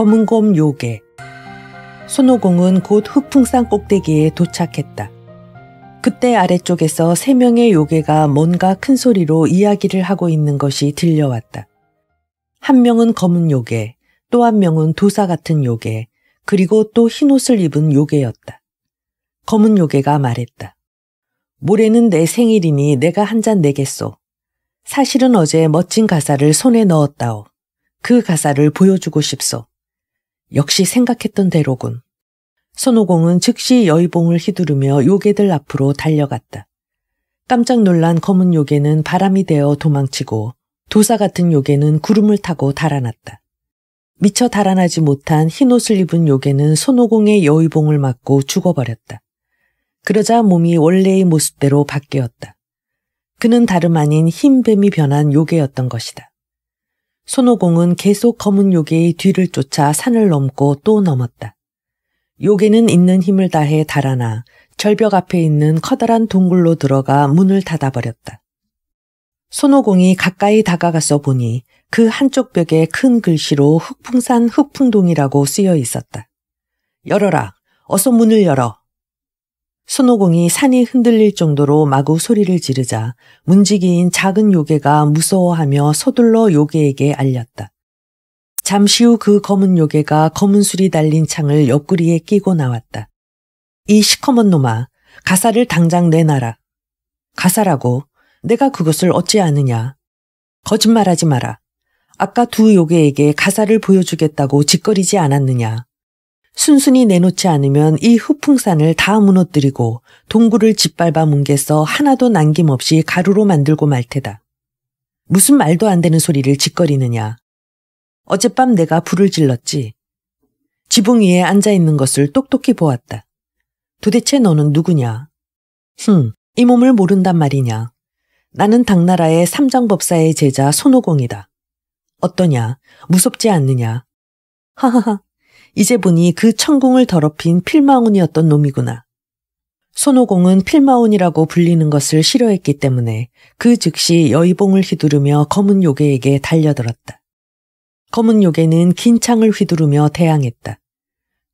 검은곰 요괴. 손오공은 곧 흑풍산 꼭대기에 도착했다. 그때 아래쪽에서 세 명의 요괴가 뭔가 큰 소리로 이야기를 하고 있는 것이 들려왔다. 한 명은 검은 요괴, 또 한 명은 도사 같은 요괴, 그리고 또 흰옷을 입은 요괴였다. 검은 요괴가 말했다. 모레는 내 생일이니 내가 한 잔 내겠소. 사실은 어제 멋진 가사를 손에 넣었다오. 그 가사를 보여주고 싶소. 역시 생각했던 대로군. 선호공은 즉시 여의봉을 휘두르며 요괴들 앞으로 달려갔다. 깜짝 놀란 검은 요괴는 바람이 되어 도망치고 도사 같은 요괴는 구름을 타고 달아났다. 미처 달아나지 못한 흰옷을 입은 요괴는 손오공의 여의봉을 맞고 죽어버렸다. 그러자 몸이 원래의 모습대로 바뀌었다. 그는 다름 아닌 흰 뱀이 변한 요괴였던 것이다. 손오공은 계속 검은 요괴의 뒤를 쫓아 산을 넘고 또 넘었다. 요괴는 있는 힘을 다해 달아나 절벽 앞에 있는 커다란 동굴로 들어가 문을 닫아버렸다. 손오공이 가까이 다가가서 보니 그 한쪽 벽에 큰 글씨로 흑풍산 흑풍동이라고 쓰여 있었다. 열어라. 어서 문을 열어. 손오공이 산이 흔들릴 정도로 마구 소리를 지르자 문지기인 작은 요괴가 무서워하며 서둘러 요괴에게 알렸다. 잠시 후 그 검은 요괴가 검은 술이 달린 창을 옆구리에 끼고 나왔다. 이 시커먼 놈아, 가사를 당장 내놔라. 가사라고, 내가 그것을 어찌 아느냐. 거짓말하지 마라. 아까 두 요괴에게 가사를 보여주겠다고 짓거리지 않았느냐. 순순히 내놓지 않으면 이 흑풍산을 다 무너뜨리고 동굴을 짓밟아 뭉개서 하나도 남김없이 가루로 만들고 말 테다. 무슨 말도 안 되는 소리를 짓거리느냐. 어젯밤 내가 불을 질렀지. 지붕 위에 앉아 있는 것을 똑똑히 보았다. 도대체 너는 누구냐? 흠, 이 몸을 모른단 말이냐. 나는 당나라의 삼장법사의 제자 손오공이다. 어떠냐? 무섭지 않느냐? 하하하, 이제 보니 그 천궁을 더럽힌 필마운이었던 놈이구나. 손오공은 필마운이라고 불리는 것을 싫어했기 때문에 그 즉시 여의봉을 휘두르며 검은 요괴에게 달려들었다. 검은 요괴는 긴 창을 휘두르며 대항했다.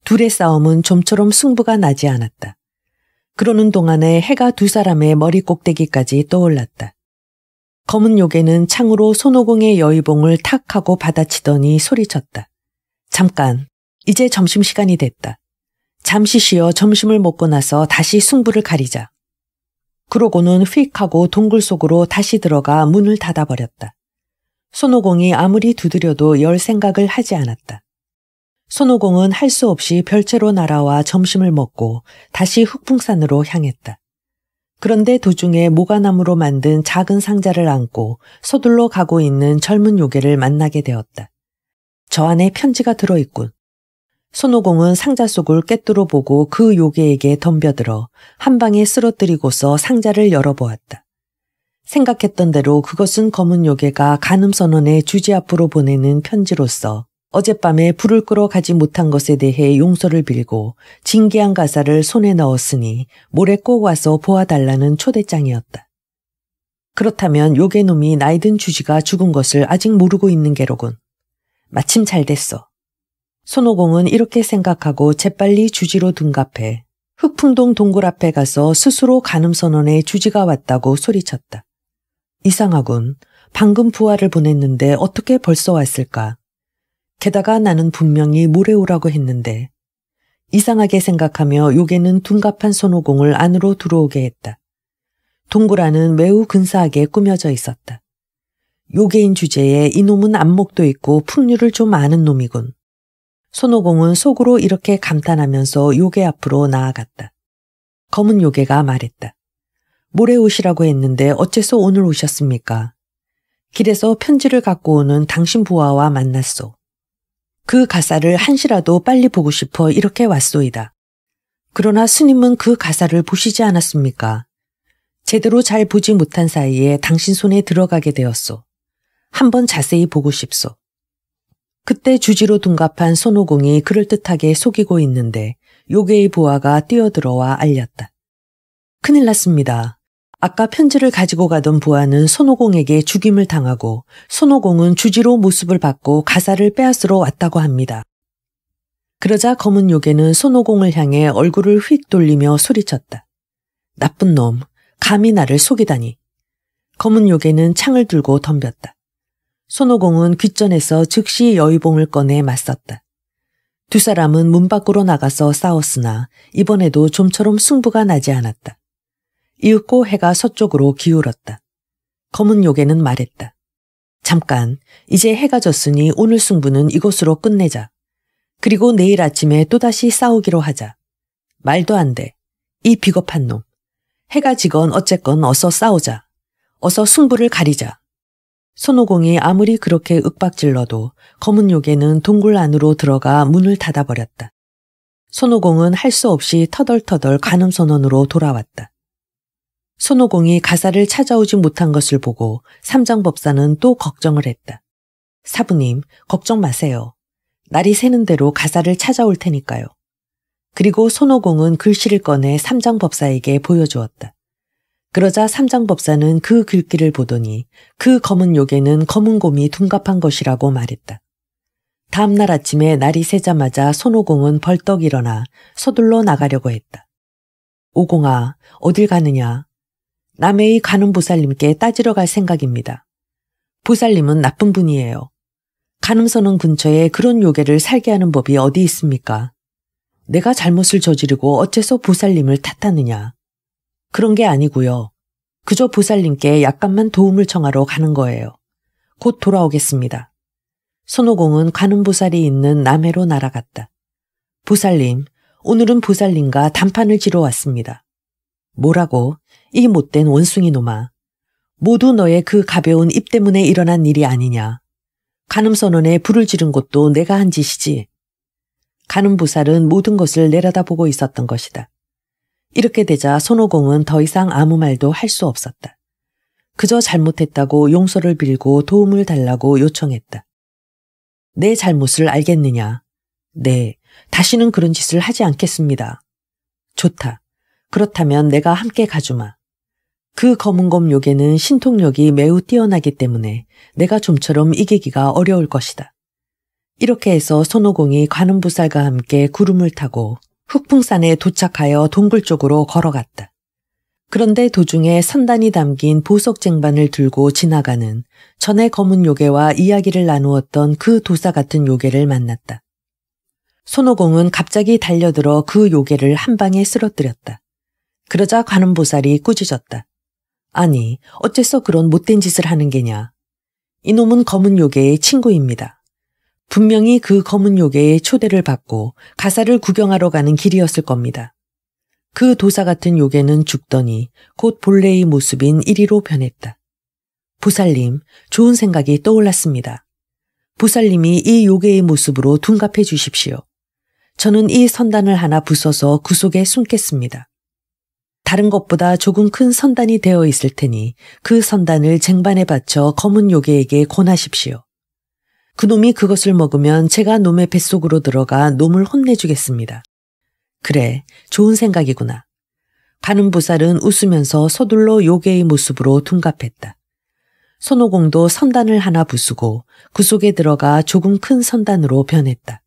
둘의 싸움은 좀처럼 승부가 나지 않았다. 그러는 동안에 해가 두 사람의 머리 꼭대기까지 떠올랐다. 검은 요괴는 창으로 손오공의 여의봉을 탁 하고 받아치더니 소리쳤다. 잠깐, 이제 점심시간이 됐다. 잠시 쉬어 점심을 먹고 나서 다시 승부를 가리자. 그러고는 휙 하고 동굴 속으로 다시 들어가 문을 닫아버렸다. 손오공이 아무리 두드려도 열 생각을 하지 않았다. 손오공은 할 수 없이 별채로 날아와 점심을 먹고 다시 흑풍산으로 향했다. 그런데 도중에 모가나무로 만든 작은 상자를 안고 서둘러 가고 있는 젊은 요괴를 만나게 되었다. 저 안에 편지가 들어있군. 손오공은 상자 속을 깨뚫어 보고 그 요괴에게 덤벼들어 한 방에 쓰러뜨리고서 상자를 열어보았다. 생각했던 대로 그것은 검은 요괴가 간음선언의 주지 앞으로 보내는 편지로서 어젯밤에 불을 끌어 가지 못한 것에 대해 용서를 빌고 징계한 가사를 손에 넣었으니 모레 꼭 와서 보아달라는 초대장이었다. 그렇다면 요괴놈이 나이든 주지가 죽은 것을 아직 모르고 있는 게로군. 마침 잘 됐어. 손오공은 이렇게 생각하고 재빨리 주지로 둔갑해 흑풍동 동굴 앞에 가서 스스로 간음선언의 주지가 왔다고 소리쳤다. 이상하군. 방금 부하를 보냈는데 어떻게 벌써 왔을까? 게다가 나는 분명히 모레 오라고 했는데. 이상하게 생각하며 요괴는 둔갑한 손오공을 안으로 들어오게 했다. 동굴 안은 매우 근사하게 꾸며져 있었다. 요괴인 주제에 이놈은 안목도 있고 풍류를 좀 아는 놈이군. 손오공은 속으로 이렇게 감탄하면서 요괴 앞으로 나아갔다. 검은 요괴가 말했다. 모레 오시라고 했는데 어째서 오늘 오셨습니까? 길에서 편지를 갖고 오는 당신 부하와 만났소. 그 가사를 한시라도 빨리 보고 싶어 이렇게 왔소이다. 그러나 스님은 그 가사를 보시지 않았습니까? 제대로 잘 보지 못한 사이에 당신 손에 들어가게 되었소. 한번 자세히 보고 싶소. 그때 주지로 둔갑한 손오공이 그럴듯하게 속이고 있는데 요괴의 부하가 뛰어들어와 알렸다. 큰일 났습니다. 아까 편지를 가지고 가던 부하는 손오공에게 죽임을 당하고 손오공은 주지로 모습을 받고 가사를 빼앗으러 왔다고 합니다. 그러자 검은 요괴는 손오공을 향해 얼굴을 휙 돌리며 소리쳤다. 나쁜 놈, 감히 나를 속이다니. 검은 요괴는 창을 들고 덤볐다. 손오공은 귓전에서 즉시 여의봉을 꺼내 맞섰다. 두 사람은 문 밖으로 나가서 싸웠으나 이번에도 좀처럼 승부가 나지 않았다. 이윽고 해가 서쪽으로 기울었다. 검은 요괴는 말했다. 잠깐, 이제 해가 졌으니 오늘 승부는 이곳으로 끝내자. 그리고 내일 아침에 또다시 싸우기로 하자. 말도 안 돼. 이 비겁한 놈. 해가 지건 어쨌건 어서 싸우자. 어서 승부를 가리자. 손오공이 아무리 그렇게 윽박질러도 검은 요괴는 동굴 안으로 들어가 문을 닫아버렸다. 손오공은 할 수 없이 터덜터덜 간음선언으로 돌아왔다. 손오공이 가사를 찾아오지 못한 것을 보고 삼장법사는 또 걱정을 했다. 사부님, 걱정 마세요. 날이 새는 대로 가사를 찾아올 테니까요. 그리고 손오공은 글씨를 꺼내 삼장법사에게 보여주었다. 그러자 삼장법사는 그 글귀를 보더니 그 검은 요괴는 검은 곰이 둔갑한 것이라고 말했다. 다음날 아침에 날이 새자마자 손오공은 벌떡 일어나 서둘러 나가려고 했다. 오공아, 어딜 가느냐? 남해의 가는 보살님께 따지러 갈 생각입니다. 보살님은 나쁜 분이에요. 가늠선은 근처에 그런 요괴를 살게 하는 법이 어디 있습니까? 내가 잘못을 저지르고 어째서 보살님을 탓하느냐? 그런 게 아니고요. 그저 보살님께 약간만 도움을 청하러 가는 거예요. 곧 돌아오겠습니다. 손오공은 가음보살이 있는 남해로 날아갔다. 보살님, 오늘은 보살님과 담판을 지러 왔습니다. 뭐라고? 이 못된 원숭이 놈아. 모두 너의 그 가벼운 입 때문에 일어난 일이 아니냐. 간음선원에 불을 지른 것도 내가 한 짓이지. 간음보살은 모든 것을 내려다보고 있었던 것이다. 이렇게 되자 손오공은 더 이상 아무 말도 할 수 없었다. 그저 잘못했다고 용서를 빌고 도움을 달라고 요청했다. 내 잘못을 알겠느냐? 네, 다시는 그런 짓을 하지 않겠습니다. 좋다. 그렇다면 내가 함께 가주마. 그 검은검 요괴는 신통력이 매우 뛰어나기 때문에 내가 좀처럼 이기기가 어려울 것이다. 이렇게 해서 손오공이 관음부살과 함께 구름을 타고 흑풍산에 도착하여 동굴 쪽으로 걸어갔다. 그런데 도중에 선단이 담긴 보석 쟁반을 들고 지나가는 전에 검은 요괴와 이야기를 나누었던 그 도사 같은 요괴를 만났다. 손오공은 갑자기 달려들어 그 요괴를 한 방에 쓰러뜨렸다. 그러자 관음보살이 꾸짖었다. 아니, 어째서 그런 못된 짓을 하는 게냐. 이놈은 검은 요괴의 친구입니다. 분명히 그 검은 요괴의 초대를 받고 가사를 구경하러 가는 길이었을 겁니다. 그 도사 같은 요괴는 죽더니 곧 본래의 모습인 1위로 변했다. 부살님 좋은 생각이 떠올랐습니다. 부살님이이 요괴의 모습으로 둔갑해 주십시오. 저는 이 선단을 하나 부숴서 구 속에 숨겠습니다. 다른 것보다 조금 큰 선단이 되어 있을 테니 그 선단을 쟁반에 받쳐 검은 요괴에게 권하십시오. 그놈이 그것을 먹으면 제가 놈의 뱃속으로 들어가 놈을 혼내주겠습니다. 그래, 좋은 생각이구나. 가는 보살은 웃으면서 서둘러 요괴의 모습으로 둔갑했다. 손오공도 선단을 하나 부수고 그 속에 들어가 조금 큰 선단으로 변했다.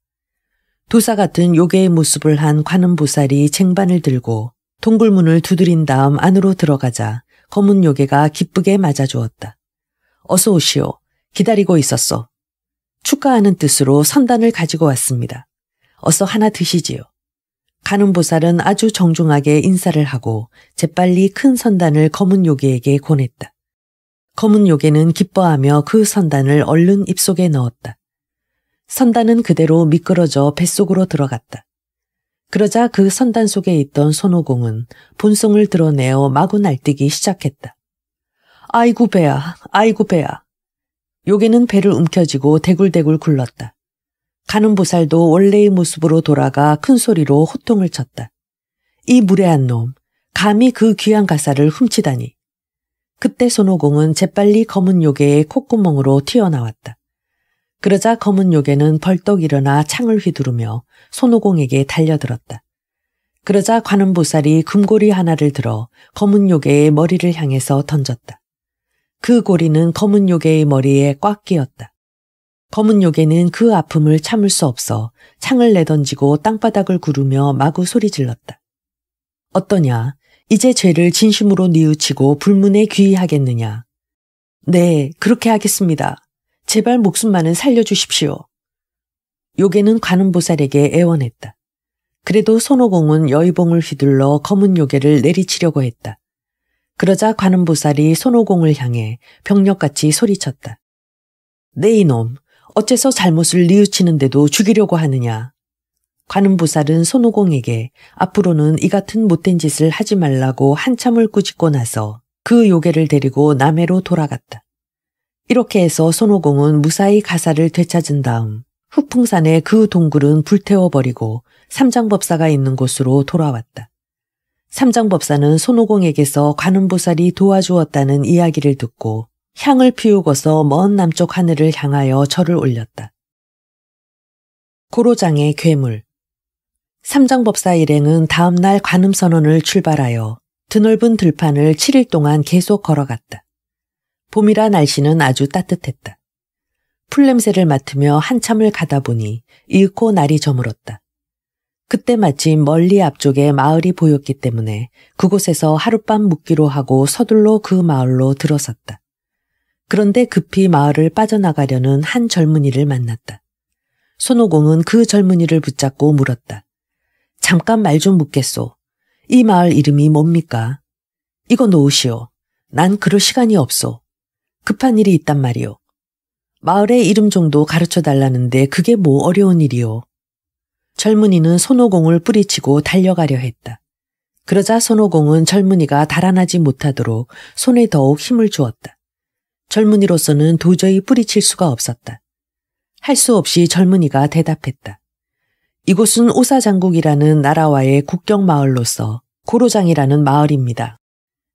도사 같은 요괴의 모습을 한 관음보살이 쟁반을 들고 동굴문을 두드린 다음 안으로 들어가자 검은 요괴가 기쁘게 맞아주었다. 어서 오시오. 기다리고 있었어. 축하하는 뜻으로 선단을 가지고 왔습니다. 어서 하나 드시지요. 가는 보살은 아주 정중하게 인사를 하고 재빨리 큰 선단을 검은 요괴에게 권했다. 검은 요괴는 기뻐하며 그 선단을 얼른 입속에 넣었다. 선단은 그대로 미끄러져 뱃속으로 들어갔다. 그러자 그 선단 속에 있던 손오공은 본성을 드러내어 마구 날뛰기 시작했다. 아이고 배야, 아이고 배야, 요괴는 배를 움켜쥐고 대굴대굴 굴렀다. 가는 보살도 원래의 모습으로 돌아가 큰 소리로 호통을 쳤다. 이 무례한 놈, 감히 그 귀한 가사를 훔치다니. 그때 손오공은 재빨리 검은 요괴의 콧구멍으로 튀어나왔다. 그러자 검은 요괴는 벌떡 일어나 창을 휘두르며 손오공에게 달려들었다. 그러자 관음보살이 금고리 하나를 들어 검은 요괴의 머리를 향해서 던졌다. 그 고리는 검은 요괴의 머리에 꽉 끼었다. 검은 요괴는 그 아픔을 참을 수 없어 창을 내던지고 땅바닥을 구르며 마구 소리 질렀다. 어떠냐? 이제 죄를 진심으로 뉘우치고 불문에 귀의하겠느냐? 네, 그렇게 하겠습니다. 제발 목숨만은 살려주십시오. 요괴는 관음보살에게 애원했다. 그래도 손오공은 여의봉을 휘둘러 검은 요괴를 내리치려고 했다. 그러자 관음보살이 손오공을 향해 병력같이 소리쳤다. 네 이놈, 어째서 잘못을 뉘우치는데도 죽이려고 하느냐. 관음보살은 손오공에게 앞으로는 이 같은 못된 짓을 하지 말라고 한참을 꾸짖고 나서 그 요괴를 데리고 남해로 돌아갔다. 이렇게 해서 손오공은 무사히 가사를 되찾은 다음 후풍산에그 동굴은 불태워버리고 삼장법사가 있는 곳으로 돌아왔다. 삼장법사는 손오공에게서 관음보살이 도와주었다는 이야기를 듣고 향을 피우고서 먼 남쪽 하늘을 향하여 절을 올렸다. 고로장의 괴물 삼장법사 일행은 다음날 관음선원을 출발하여 드넓은 들판을 7일 동안 계속 걸어갔다. 봄이라 날씨는 아주 따뜻했다. 풀냄새를 맡으며 한참을 가다 보니 잃고 날이 저물었다. 그때 마침 멀리 앞쪽에 마을이 보였기 때문에 그곳에서 하룻밤 묵기로 하고 서둘러 그 마을로 들어섰다. 그런데 급히 마을을 빠져나가려는 한 젊은이를 만났다. 손오공은 그 젊은이를 붙잡고 물었다. 잠깐 말 좀 묻겠소. 이 마을 이름이 뭡니까? 이거 놓으시오. 난 그럴 시간이 없소. 급한 일이 있단 말이오. 마을의 이름 정도 가르쳐 달라는데 그게 뭐 어려운 일이오. 젊은이는 손오공을 뿌리치고 달려가려 했다. 그러자 손오공은 젊은이가 달아나지 못하도록 손에 더욱 힘을 주었다. 젊은이로서는 도저히 뿌리칠 수가 없었다. 할 수 없이 젊은이가 대답했다. 이곳은 오사장국이라는 나라와의 국경 마을로서 고로장이라는 마을입니다.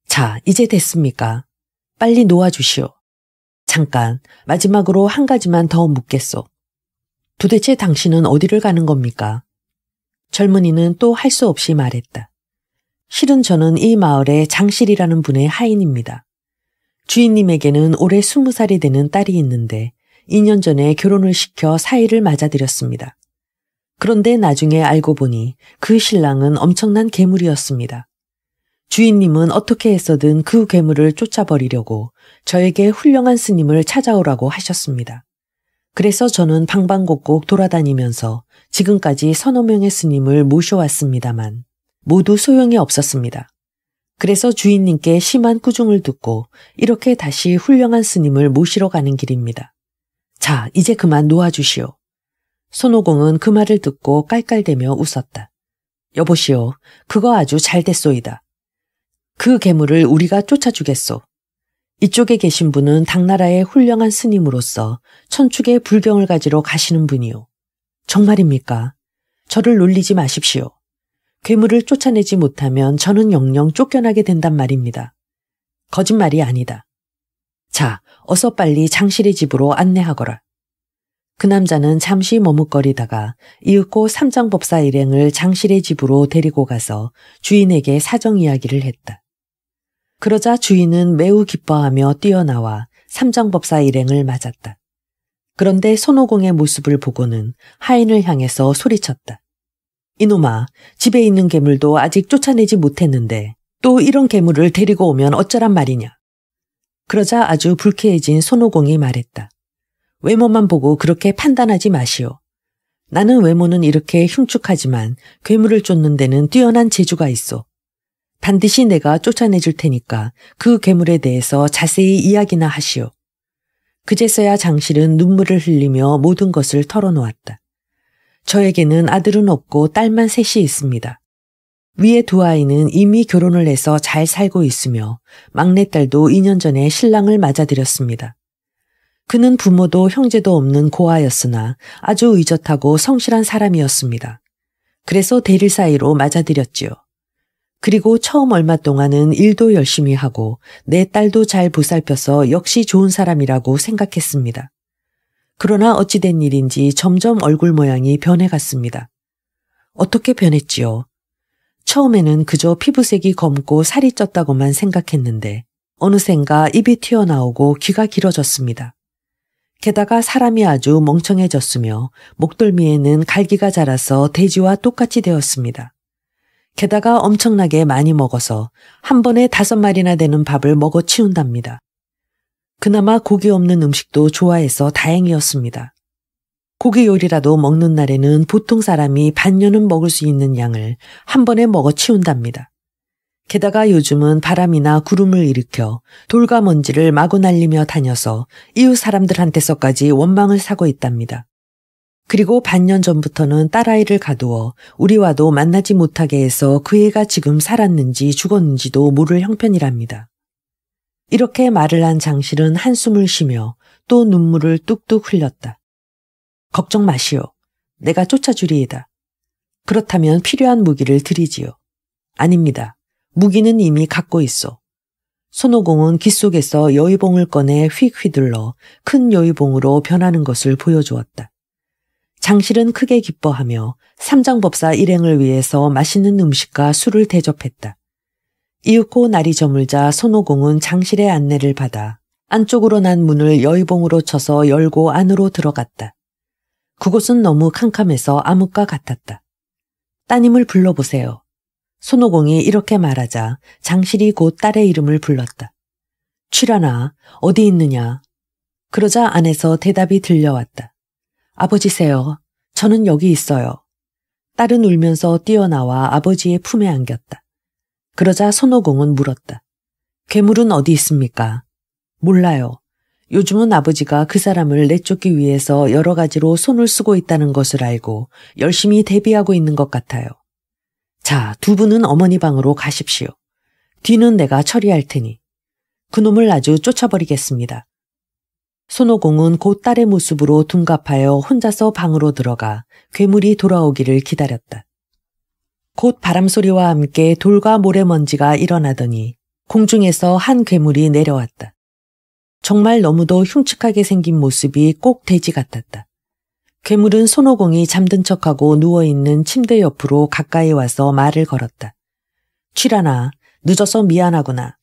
자, 이제 됐습니까? 빨리 놓아주시오. 잠깐, 마지막으로 한 가지만 더 묻겠소. 도대체 당신은 어디를 가는 겁니까? 젊은이는 또 할 수 없이 말했다. 실은 저는 이 마을의 장실이라는 분의 하인입니다. 주인님에게는 올해 스무 살이 되는 딸이 있는데 2년 전에 결혼을 시켜 사이를 맞아들였습니다. 그런데 나중에 알고 보니 그 신랑은 엄청난 괴물이었습니다. 주인님은 어떻게 해서든 그 괴물을 쫓아버리려고 저에게 훌륭한 스님을 찾아오라고 하셨습니다. 그래서 저는 방방곡곡 돌아다니면서 지금까지 서너 명의 스님을 모셔왔습니다만 모두 소용이 없었습니다. 그래서 주인님께 심한 꾸중을 듣고 이렇게 다시 훌륭한 스님을 모시러 가는 길입니다. 자, 이제 그만 놓아주시오. 손오공은 그 말을 듣고 깔깔대며 웃었다. 여보시오, 그거 아주 잘 됐소이다. 그 괴물을 우리가 쫓아주겠소. 이쪽에 계신 분은 당나라의 훌륭한 스님으로서 천축의 불경을 가지러 가시는 분이요. 정말입니까? 저를 놀리지 마십시오. 괴물을 쫓아내지 못하면 저는 영영 쫓겨나게 된단 말입니다. 거짓말이 아니다. 자, 어서 빨리 장실의 집으로 안내하거라. 그 남자는 잠시 머뭇거리다가 이윽고 삼장법사 일행을 장실의 집으로 데리고 가서 주인에게 사정 이야기를 했다. 그러자 주인은 매우 기뻐하며 뛰어나와 삼정법사 일행을 맞았다. 그런데 손오공의 모습을 보고는 하인을 향해서 소리쳤다. 이놈아, 집에 있는 괴물도 아직 쫓아내지 못했는데 또 이런 괴물을 데리고 오면 어쩌란 말이냐. 그러자 아주 불쾌해진 손오공이 말했다. 외모만 보고 그렇게 판단하지 마시오. 나는 외모는 이렇게 흉측하지만 괴물을 쫓는 데는 뛰어난 재주가 있어. 반드시 내가 쫓아내줄 테니까 그 괴물에 대해서 자세히 이야기나 하시오. 그제서야 장실은 눈물을 흘리며 모든 것을 털어놓았다. 저에게는 아들은 없고 딸만 셋이 있습니다. 위에 두 아이는 이미 결혼을 해서 잘 살고 있으며 막내딸도 2년 전에 신랑을 맞아들였습니다. 그는 부모도 형제도 없는 고아였으나 아주 의젓하고 성실한 사람이었습니다. 그래서 대릴 사이로 맞아들였지요. 그리고 처음 얼마 동안은 일도 열심히 하고 내 딸도 잘 보살펴서 역시 좋은 사람이라고 생각했습니다. 그러나 어찌된 일인지 점점 얼굴 모양이 변해갔습니다. 어떻게 변했지요? 처음에는 그저 피부색이 검고 살이 쪘다고만 생각했는데 어느샌가 입이 튀어나오고 귀가 길어졌습니다. 게다가 사람이 아주 멍청해졌으며 목덜미에는 갈기가 자라서 돼지와 똑같이 되었습니다. 게다가 엄청나게 많이 먹어서 한 번에 다섯 마리나 되는 밥을 먹어 치운답니다. 그나마 고기 없는 음식도 좋아해서 다행이었습니다. 고기 요리라도 먹는 날에는 보통 사람이 반년은 먹을 수 있는 양을 한 번에 먹어 치운답니다. 게다가 요즘은 바람이나 구름을 일으켜 돌과 먼지를 마구 날리며 다녀서 이웃 사람들한테서까지 원망을 사고 있답니다. 그리고 반년 전부터는 딸아이를 가두어 우리와도 만나지 못하게 해서 그 애가 지금 살았는지 죽었는지도 모를 형편이랍니다. 이렇게 말을 한 장실은 한숨을 쉬며 또 눈물을 뚝뚝 흘렸다. 걱정 마시오. 내가 쫓아주리이다. 그렇다면 필요한 무기를 드리지요. 아닙니다. 무기는 이미 갖고 있어. 손오공은 귓 속에서 여의봉을 꺼내 휙 휘둘러 큰 여의봉으로 변하는 것을 보여주었다. 장실은 크게 기뻐하며 삼장법사 일행을 위해서 맛있는 음식과 술을 대접했다. 이윽고 날이 저물자 손오공은 장실의 안내를 받아 안쪽으로 난 문을 여의봉으로 쳐서 열고 안으로 들어갔다. 그곳은 너무 캄캄해서 암흑과 같았다. 따님을 불러보세요. 손오공이 이렇게 말하자 장실이 곧 딸의 이름을 불렀다. 출라나 어디 있느냐. 그러자 안에서 대답이 들려왔다. 아버지세요. 저는 여기 있어요. 딸은 울면서 뛰어나와 아버지의 품에 안겼다. 그러자 손오공은 물었다. 괴물은 어디 있습니까? 몰라요. 요즘은 아버지가 그 사람을 내쫓기 위해서 여러 가지로 손을 쓰고 있다는 것을 알고 열심히 대비하고 있는 것 같아요. 자, 두 분은 어머니 방으로 가십시오. 뒤는 내가 처리할 테니. 그놈을 아주 쫓아버리겠습니다. 손오공은 곧 딸의 모습으로 둔갑하여 혼자서 방으로 들어가 괴물이 돌아오기를 기다렸다. 곧 바람소리와 함께 돌과 모래먼지가 일어나더니 공중에서 한 괴물이 내려왔다. 정말 너무도 흉측하게 생긴 모습이 꼭 돼지 같았다. 괴물은 손오공이 잠든 척하고 누워있는 침대 옆으로 가까이 와서 말을 걸었다. 취라나, 늦어서 미안하구나.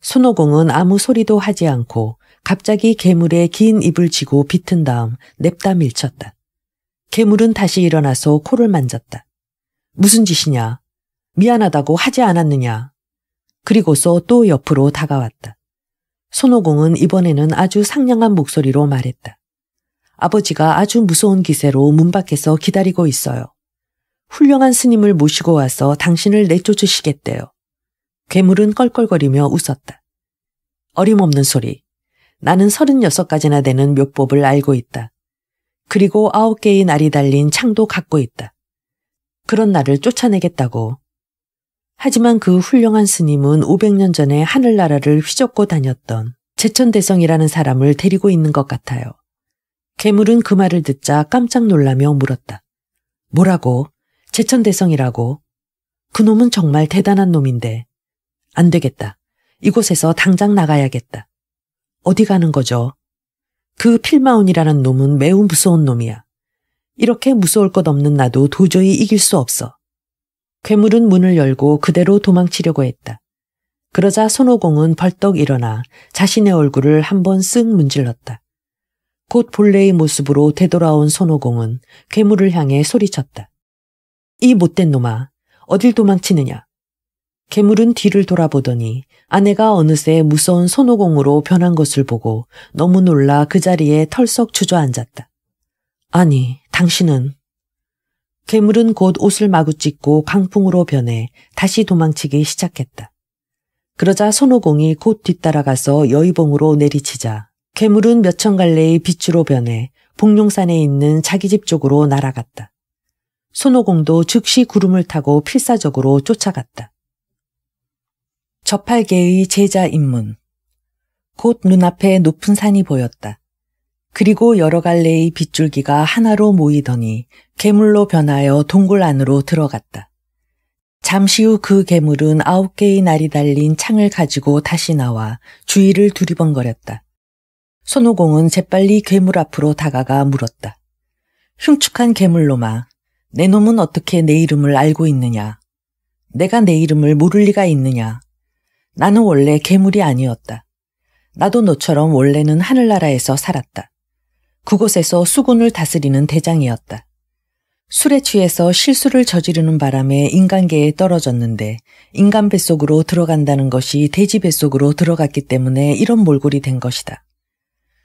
손오공은 아무 소리도 하지 않고 갑자기 괴물의 긴 입을 쥐고 비튼 다음 냅다 밀쳤다. 괴물은 다시 일어나서 코를 만졌다. 무슨 짓이냐? 미안하다고 하지 않았느냐? 그리고서 또 옆으로 다가왔다. 손오공은 이번에는 아주 상냥한 목소리로 말했다. 아버지가 아주 무서운 기세로 문 밖에서 기다리고 있어요. 훌륭한 스님을 모시고 와서 당신을 내쫓으시겠대요. 괴물은 껄껄거리며 웃었다. 어림없는 소리. 나는 36가지나 되는 묘법을 알고 있다. 그리고 9 개의 날이 달린 창도 갖고 있다. 그런 나를 쫓아내겠다고. 하지만 그 훌륭한 스님은 500년 전에 하늘나라를 휘젓고 다녔던 제천대성이라는 사람을 데리고 있는 것 같아요. 괴물은 그 말을 듣자 깜짝 놀라며 물었다. 뭐라고? 제천대성이라고? 그놈은 정말 대단한 놈인데. 안 되겠다. 이곳에서 당장 나가야겠다. 어디 가는 거죠? 그필마온이라는 놈은 매우 무서운 놈이야. 이렇게 무서울 것 없는 나도 도저히 이길 수 없어. 괴물은 문을 열고 그대로 도망치려고 했다. 그러자 손오공은 벌떡 일어나 자신의 얼굴을 한 번 쓱 문질렀다. 곧 본래의 모습으로 되돌아온 손오공은 괴물을 향해 소리쳤다. 이 못된 놈아, 어딜 도망치느냐? 괴물은 뒤를 돌아보더니 아내가 어느새 무서운 손오공으로 변한 것을 보고 너무 놀라 그 자리에 털썩 주저앉았다. 아니, 당신은. 괴물은 곧 옷을 마구 찢고 강풍으로 변해 다시 도망치기 시작했다. 그러자 손오공이 곧 뒤따라가서 여의봉으로 내리치자 괴물은 몇 천 갈래의 빛으로 변해 복룡산에 있는 자기 집 쪽으로 날아갔다. 손오공도 즉시 구름을 타고 필사적으로 쫓아갔다. 저팔계의 제자 입문. 곧 눈앞에 높은 산이 보였다. 그리고 여러 갈래의 빗줄기가 하나로 모이더니 괴물로 변하여 동굴 안으로 들어갔다. 잠시 후 그 괴물은 아홉 개의 날이 달린 창을 가지고 다시 나와 주위를 두리번거렸다. 손오공은 재빨리 괴물 앞으로 다가가 물었다. 흉측한 괴물로마, 내 놈은 어떻게 내 이름을 알고 있느냐? 내가 내 이름을 모를 리가 있느냐? 나는 원래 괴물이 아니었다. 나도 너처럼 원래는 하늘나라에서 살았다. 그곳에서 수군을 다스리는 대장이었다. 술에 취해서 실수를 저지르는 바람에 인간계에 떨어졌는데 인간 뱃속으로 들어간다는 것이 돼지 뱃속으로 들어갔기 때문에 이런 몰골이 된 것이다.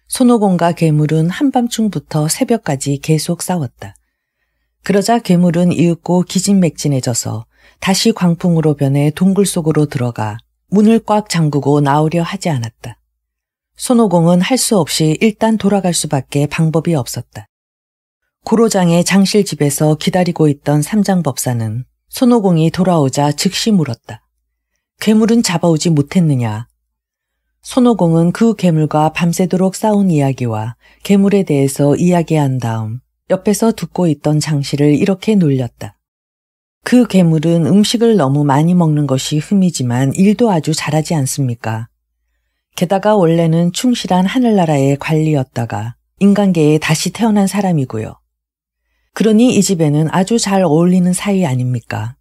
손오공과 괴물은 한밤중부터 새벽까지 계속 싸웠다. 그러자 괴물은 이윽고 기진맥진해져서 다시 광풍으로 변해 동굴 속으로 들어가 문을 꽉 잠그고 나오려 하지 않았다. 손오공은 할 수 없이 일단 돌아갈 수밖에 방법이 없었다. 고로장의 장실 집에서 기다리고 있던 삼장법사는 손오공이 돌아오자 즉시 물었다. 괴물은 잡아오지 못했느냐? 손오공은 그 괴물과 밤새도록 싸운 이야기와 괴물에 대해서 이야기한 다음 옆에서 듣고 있던 장실을 이렇게 놀렸다. 그 괴물은 음식을 너무 많이 먹는 것이 흠이지만 일도 아주 잘하지 않습니까? 게다가 원래는 충실한 하늘나라의 관리였다가 인간계에 다시 태어난 사람이고요. 그러니 이 집에는 아주 잘 어울리는 사이 아닙니까?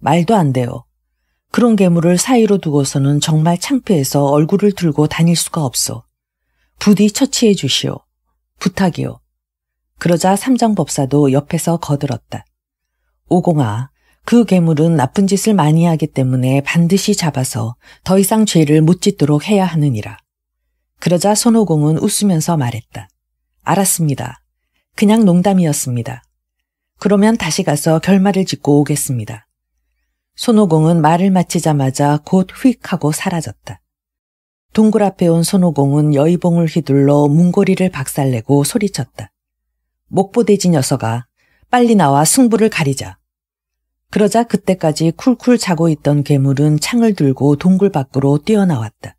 말도 안 돼요. 그런 괴물을 사이로 두고서는 정말 창피해서 얼굴을 들고 다닐 수가 없어. 부디 처치해 주시오. 부탁이요. 그러자 삼장법사도 옆에서 거들었다. 오공아, 그 괴물은 나쁜 짓을 많이 하기 때문에 반드시 잡아서 더 이상 죄를 못 짓도록 해야 하느니라. 그러자 손오공은 웃으면서 말했다. 알았습니다. 그냥 농담이었습니다. 그러면 다시 가서 결말을 짓고 오겠습니다. 손오공은 말을 마치자마자 곧 휙 하고 사라졌다. 동굴 앞에 온 손오공은 여의봉을 휘둘러 문고리를 박살내고 소리쳤다. 목보대지 녀석아, 빨리 나와 승부를 가리자. 그러자 그때까지 쿨쿨 자고 있던 괴물은 창을 들고 동굴 밖으로 뛰어나왔다.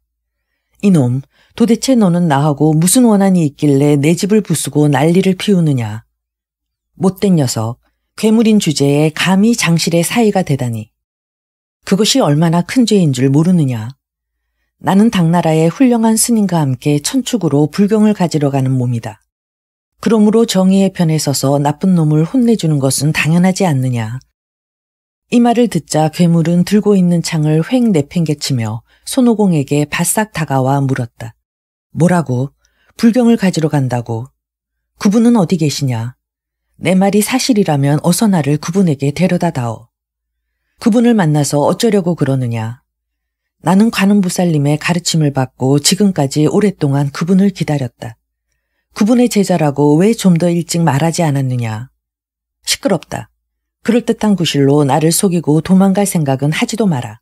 이놈, 도대체 너는 나하고 무슨 원한이 있길래 내 집을 부수고 난리를 피우느냐. 못된 녀석, 괴물인 주제에 감히 장실의 사이가 되다니. 그것이 얼마나 큰 죄인 줄 모르느냐. 나는 당나라의 훌륭한 스님과 함께 천축으로 불경을 가지러 가는 몸이다. 그러므로 정의의 편에 서서 나쁜 놈을 혼내주는 것은 당연하지 않느냐. 이 말을 듣자 괴물은 들고 있는 창을 횡 내팽개치며 손오공에게 바싹 다가와 물었다. 뭐라고? 불경을 가지러 간다고. 그분은 어디 계시냐? 내 말이 사실이라면 어서 나를 그분에게 데려다 다오. 그분을 만나서 어쩌려고 그러느냐? 나는 관음부살님의 가르침을 받고 지금까지 오랫동안 그분을 기다렸다. 그분의 제자라고 왜 좀 더 일찍 말하지 않았느냐? 시끄럽다. 그럴듯한 구실로 나를 속이고 도망갈 생각은 하지도 마라.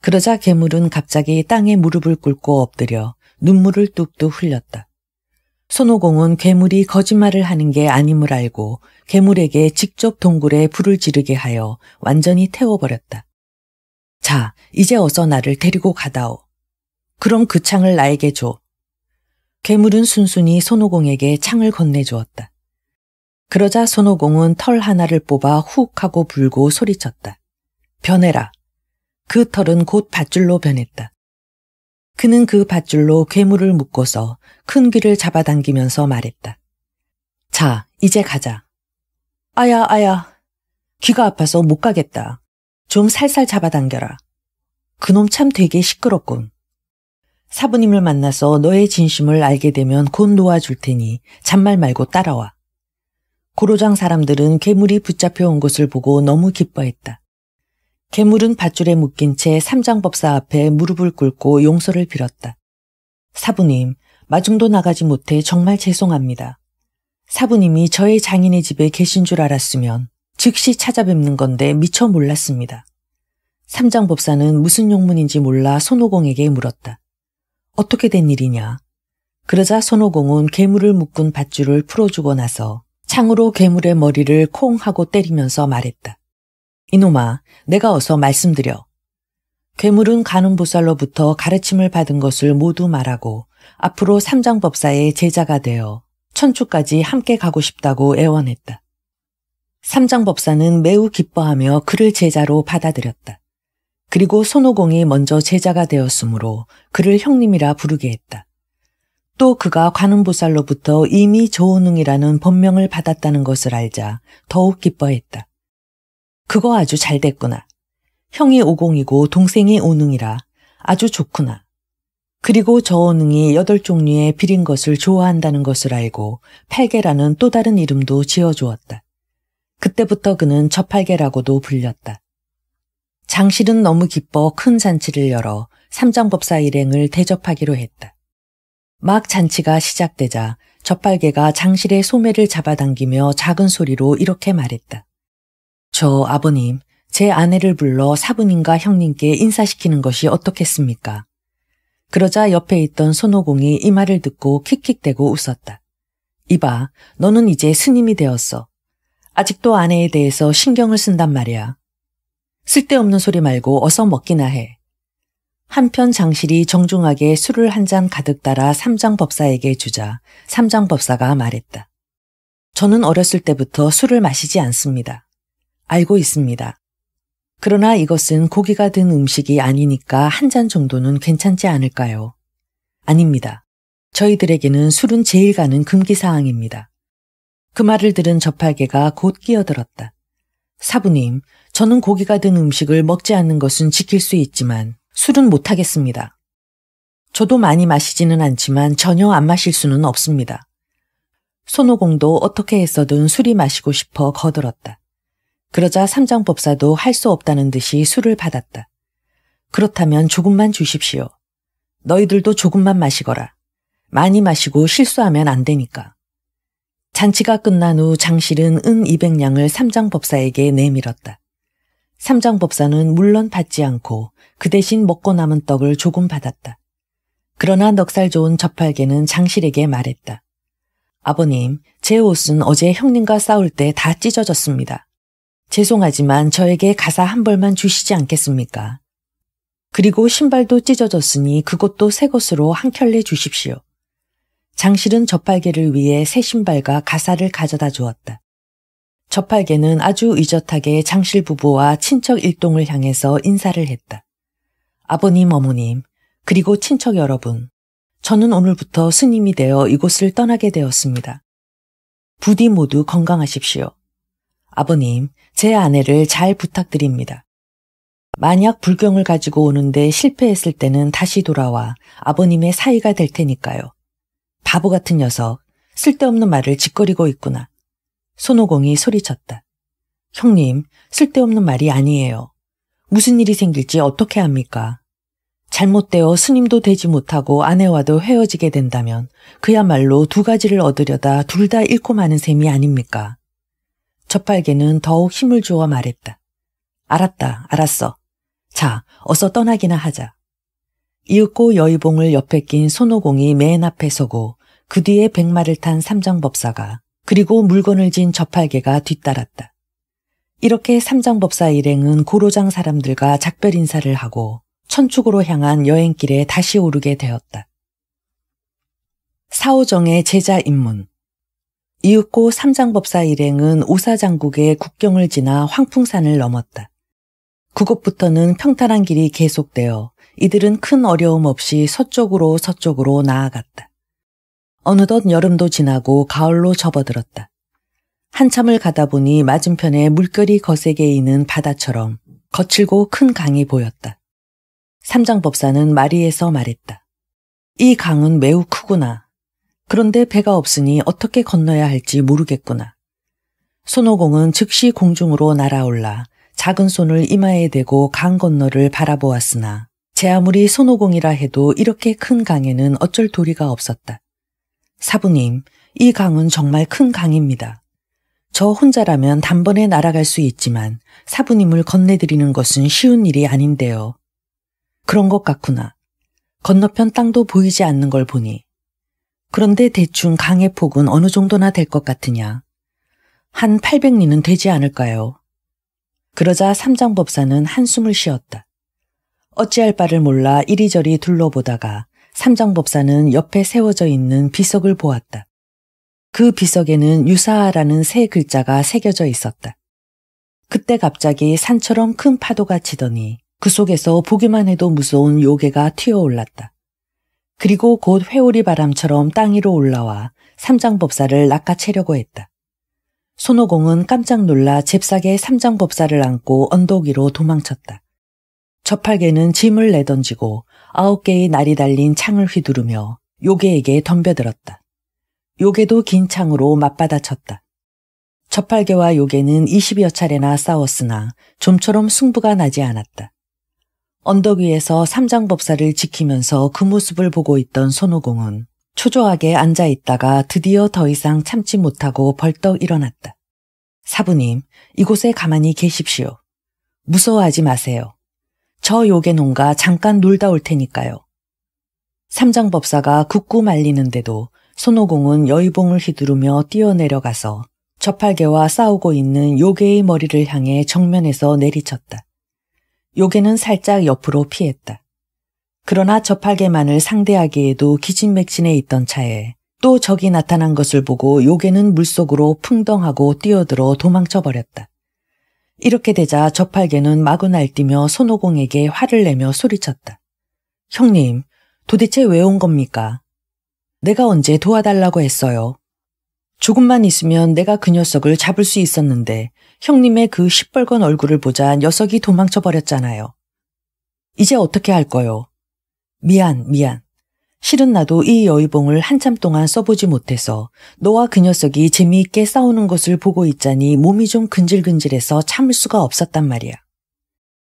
그러자 괴물은 갑자기 땅에 무릎을 꿇고 엎드려 눈물을 뚝뚝 흘렸다. 손오공은 괴물이 거짓말을 하는 게 아님을 알고 괴물에게 직접 동굴에 불을 지르게 하여 완전히 태워버렸다. 자, 이제 어서 나를 데리고 가다오. 그럼 그 창을 나에게 줘. 괴물은 순순히 손오공에게 창을 건네주었다. 그러자 손오공은 털 하나를 뽑아 훅 하고 불고 소리쳤다. 변해라. 그 털은 곧 밧줄로 변했다. 그는 그 밧줄로 괴물을 묶어서 큰 귀를 잡아당기면서 말했다. 자, 이제 가자. 아야, 아야. 귀가 아파서 못 가겠다. 좀 살살 잡아당겨라. 그놈 참 되게 시끄럽군. 사부님을 만나서 너의 진심을 알게 되면 곧 놓아줄 테니 잔말 말고 따라와. 고로장 사람들은 괴물이 붙잡혀 온 것을 보고 너무 기뻐했다. 괴물은 밧줄에 묶인 채 삼장법사 앞에 무릎을 꿇고 용서를 빌었다. 사부님, 마중도 나가지 못해 정말 죄송합니다. 사부님이 저의 장인의 집에 계신 줄 알았으면 즉시 찾아뵙는 건데 미처 몰랐습니다. 삼장법사는 무슨 용문인지 몰라 손오공에게 물었다. 어떻게 된 일이냐? 그러자 손오공은 괴물을 묶은 밧줄을 풀어주고 나서 창으로 괴물의 머리를 콩 하고 때리면서 말했다. 이놈아, 내가 어서 말씀드려. 괴물은 가음보살로부터 가르침을 받은 것을 모두 말하고 앞으로 삼장법사의 제자가 되어 천추까지 함께 가고 싶다고 애원했다. 삼장법사는 매우 기뻐하며 그를 제자로 받아들였다. 그리고 손오공이 먼저 제자가 되었으므로 그를 형님이라 부르게 했다. 또 그가 관음보살로부터 이미 조은웅이라는 본명을 받았다는 것을 알자 더욱 기뻐했다. 그거 아주 잘 됐구나. 형이 오공이고 동생이 오능이라 아주 좋구나. 그리고 저오능이 여덟 종류의 비린 것을 좋아한다는 것을 알고 팔계라는 또 다른 이름도 지어주었다. 그때부터 그는 저팔계라고도 불렸다. 장실은 너무 기뻐 큰 잔치를 열어 삼장법사 일행을 대접하기로 했다. 막 잔치가 시작되자 젖빨개가 장실의 소매를 잡아당기며 작은 소리로 이렇게 말했다. 저 아버님, 제 아내를 불러 사부님과 형님께 인사시키는 것이 어떻겠습니까? 그러자 옆에 있던 손오공이 이 말을 듣고 킥킥대고 웃었다. 이봐, 너는 이제 스님이 되었어. 아직도 아내에 대해서 신경을 쓴단 말이야. 쓸데없는 소리 말고 어서 먹기나 해. 한편 장실이 정중하게 술을 한 잔 가득 따라 삼장법사에게 주자 삼장법사가 말했다. 저는 어렸을 때부터 술을 마시지 않습니다. 알고 있습니다. 그러나 이것은 고기가 든 음식이 아니니까 한 잔 정도는 괜찮지 않을까요? 아닙니다. 저희들에게는 술은 제일 가는 금기 사항입니다. 그 말을 들은 저팔계가 곧 끼어들었다. 사부님, 저는 고기가 든 음식을 먹지 않는 것은 지킬 수 있지만 술은 못하겠습니다. 저도 많이 마시지는 않지만 전혀 안 마실 수는 없습니다. 손오공도 어떻게 해서든 술이 마시고 싶어 거들었다. 그러자 삼장법사도 할 수 없다는 듯이 술을 받았다. 그렇다면 조금만 주십시오. 너희들도 조금만 마시거라. 많이 마시고 실수하면 안 되니까. 잔치가 끝난 후 장실은 은 200냥을 삼장법사에게 내밀었다. 삼장법사는 물론 받지 않고 그 대신 먹고 남은 떡을 조금 받았다. 그러나 넉살 좋은 저팔계는 장실에게 말했다. 아버님, 제 옷은 어제 형님과 싸울 때 다 찢어졌습니다. 죄송하지만 저에게 가사 한 벌만 주시지 않겠습니까? 그리고 신발도 찢어졌으니 그것도 새 것으로 한 켤레 주십시오. 장실은 저팔계를 위해 새 신발과 가사를 가져다 주었다. 저팔계는 아주 의젓하게 장실 부부와 친척 일동을 향해서 인사를 했다. 아버님, 어머님, 그리고 친척 여러분, 저는 오늘부터 스님이 되어 이곳을 떠나게 되었습니다. 부디 모두 건강하십시오. 아버님, 제 아내를 잘 부탁드립니다. 만약 불경을 가지고 오는데 실패했을 때는 다시 돌아와 아버님의 사이가 될 테니까요. 바보 같은 녀석, 쓸데없는 말을 짓거리고 있구나. 손오공이 소리쳤다. 형님, 쓸데없는 말이 아니에요. 무슨 일이 생길지 어떻게 합니까? 잘못되어 스님도 되지 못하고 아내와도 헤어지게 된다면 그야말로 두 가지를 얻으려다 둘 다 잃고 마는 셈이 아닙니까? 첫팔개는 더욱 힘을 주어 말했다. 알았다, 알았어. 자, 어서 떠나기나 하자. 이윽고 여의봉을 옆에 낀 손오공이 맨 앞에 서고 그 뒤에 백마를 탄 삼장법사가 그리고 물건을 진 저팔계가 뒤따랐다. 이렇게 삼장법사 일행은 고로장 사람들과 작별 인사를 하고 천축으로 향한 여행길에 다시 오르게 되었다. 사오정의 제자 입문 이윽고 삼장법사 일행은 오사장국의 국경을 지나 황풍산을 넘었다. 그곳부터는 평탄한 길이 계속되어 이들은 큰 어려움 없이 서쪽으로 서쪽으로 나아갔다. 어느덧 여름도 지나고 가을로 접어들었다. 한참을 가다 보니 맞은편에 물결이 거세게 이는 바다처럼 거칠고 큰 강이 보였다. 삼장법사는 마리에서 말했다. 이 강은 매우 크구나. 그런데 배가 없으니 어떻게 건너야 할지 모르겠구나. 손오공은 즉시 공중으로 날아올라 작은 손을 이마에 대고 강 건너를 바라보았으나 제 아무리 손오공이라 해도 이렇게 큰 강에는 어쩔 도리가 없었다. 사부님, 이 강은 정말 큰 강입니다. 저 혼자라면 단번에 날아갈 수 있지만 사부님을 건네드리는 것은 쉬운 일이 아닌데요. 그런 것 같구나. 건너편 땅도 보이지 않는 걸 보니. 그런데 대충 강의 폭은 어느 정도나 될 것 같으냐. 한 800리는 되지 않을까요? 그러자 삼장법사는 한숨을 쉬었다. 어찌할 바를 몰라 이리저리 둘러보다가 삼장법사는 옆에 세워져 있는 비석을 보았다. 그 비석에는 유사라는 세 글자가 새겨져 있었다. 그때 갑자기 산처럼 큰 파도가 치더니 그 속에서 보기만 해도 무서운 요괴가 튀어올랐다. 그리고 곧 회오리 바람처럼 땅 위로 올라와 삼장법사를 낚아채려고 했다. 손오공은 깜짝 놀라 잽싸게 삼장법사를 안고 언덕 위로 도망쳤다. 저팔계는 짐을 내던지고 아홉 개의 날이 달린 창을 휘두르며 요괴에게 덤벼들었다. 요괴도 긴 창으로 맞받아쳤다. 첫팔계와 요괴는 20여 차례나 싸웠으나 좀처럼 승부가 나지 않았다. 언덕 위에서 삼장법사를 지키면서 그 모습을 보고 있던 손오공은 초조하게 앉아 있다가 드디어 더 이상 참지 못하고 벌떡 일어났다. 사부님, 이곳에 가만히 계십시오. 무서워하지 마세요. 저요괴농가 잠깐 놀다 올 테니까요. 삼장법사가 굳고 말리는데도 손오공은 여의봉을 휘두르며 뛰어내려가서 저팔계와 싸우고 있는 요괴의 머리를 향해 정면에서 내리쳤다. 요괴는 살짝 옆으로 피했다. 그러나 저팔계만을 상대하기에도 기진맥진해 있던 차에 또 적이 나타난 것을 보고 요괴는 물속으로 풍덩하고 뛰어들어 도망쳐버렸다. 이렇게 되자 저팔계는 마구 날뛰며 손오공에게 화를 내며 소리쳤다. 형님, 도대체 왜 온 겁니까? 내가 언제 도와달라고 했어요. 조금만 있으면 내가 그 녀석을 잡을 수 있었는데 형님의 그 시뻘건 얼굴을 보자 녀석이 도망쳐 버렸잖아요. 이제 어떻게 할 거요? 미안, 미안. 실은 나도 이 여의봉을 한참 동안 써보지 못해서 너와 그 녀석이 재미있게 싸우는 것을 보고 있자니 몸이 좀 근질근질해서 참을 수가 없었단 말이야.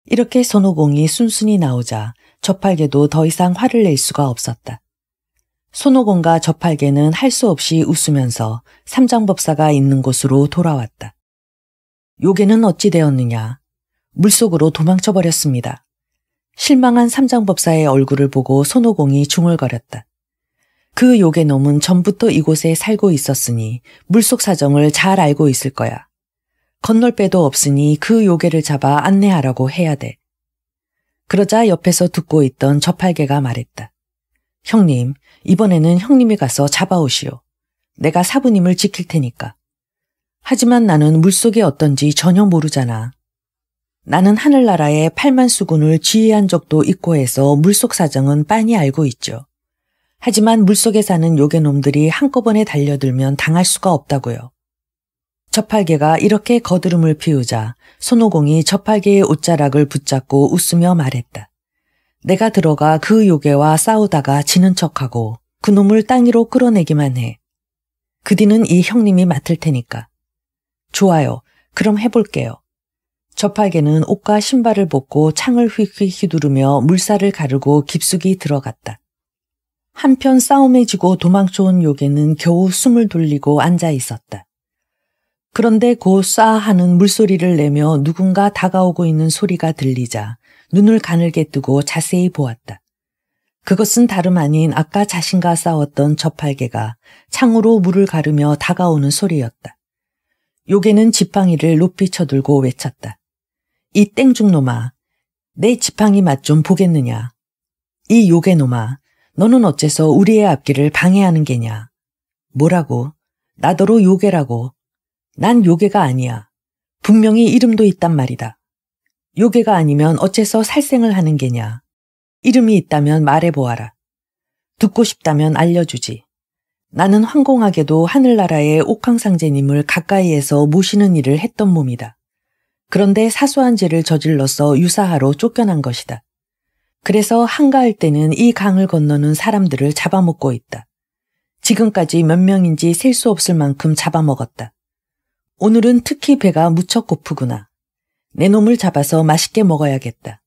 이렇게 선호공이 순순히 나오자 저팔계도 더 이상 화를 낼 수가 없었다. 손오공과 저팔계는 할 수 없이 웃으면서 삼장법사가 있는 곳으로 돌아왔다. 요괴는 어찌 되었느냐. 물속으로 도망쳐버렸습니다. 실망한 삼장법사의 얼굴을 보고 손오공이 중얼거렸다. 그 요괴놈은 전부터 이곳에 살고 있었으니 물속 사정을 잘 알고 있을 거야. 건널배도 없으니 그 요괴를 잡아 안내하라고 해야 돼. 그러자 옆에서 듣고 있던 저팔계가 말했다. 형님, 이번에는 형님이 가서 잡아오시오. 내가 사부님을 지킬 테니까. 하지만 나는 물속에 어떤지 전혀 모르잖아. 나는 하늘나라의 팔만수군을 지휘한 적도 있고 해서 물속 사정은 빤히 알고 있죠. 하지만 물속에 사는 요괴놈들이 한꺼번에 달려들면 당할 수가 없다고요. 저팔계가 이렇게 거드름을 피우자 손오공이 저팔계의 옷자락을 붙잡고 웃으며 말했다. 내가 들어가 그 요괴와 싸우다가 지는 척하고 그놈을 땅 위로 끌어내기만 해. 그 뒤는 이 형님이 맡을 테니까. 좋아요. 그럼 해볼게요. 저팔계는 옷과 신발을 벗고 창을 휙휙 휘두르며 물살을 가르고 깊숙이 들어갔다. 한편 싸움에 지고 도망쳐온 요괴는 겨우 숨을 돌리고 앉아 있었다. 그런데 곧 싸하는 물소리를 내며 누군가 다가오고 있는 소리가 들리자 눈을 가늘게 뜨고 자세히 보았다. 그것은 다름 아닌 아까 자신과 싸웠던 저팔계가 창으로 물을 가르며 다가오는 소리였다. 요괴는 지팡이를 높이 쳐들고 외쳤다. 이 땡중놈아, 내 지팡이 맛 좀 보겠느냐. 이 요괴놈아, 너는 어째서 우리의 앞길을 방해하는 게냐. 뭐라고? 나더러 요괴라고. 난 요괴가 아니야. 분명히 이름도 있단 말이다. 요괴가 아니면 어째서 살생을 하는 게냐. 이름이 있다면 말해보아라. 듣고 싶다면 알려주지. 나는 황공하게도 하늘나라의 옥황상제님을 가까이에서 모시는 일을 했던 몸이다. 그런데 사소한 죄를 저질러서 유사하로 쫓겨난 것이다. 그래서 한가할 때는 이 강을 건너는 사람들을 잡아먹고 있다. 지금까지 몇 명인지 셀 수 없을 만큼 잡아먹었다. 오늘은 특히 배가 무척 고프구나. 내 놈을 잡아서 맛있게 먹어야겠다.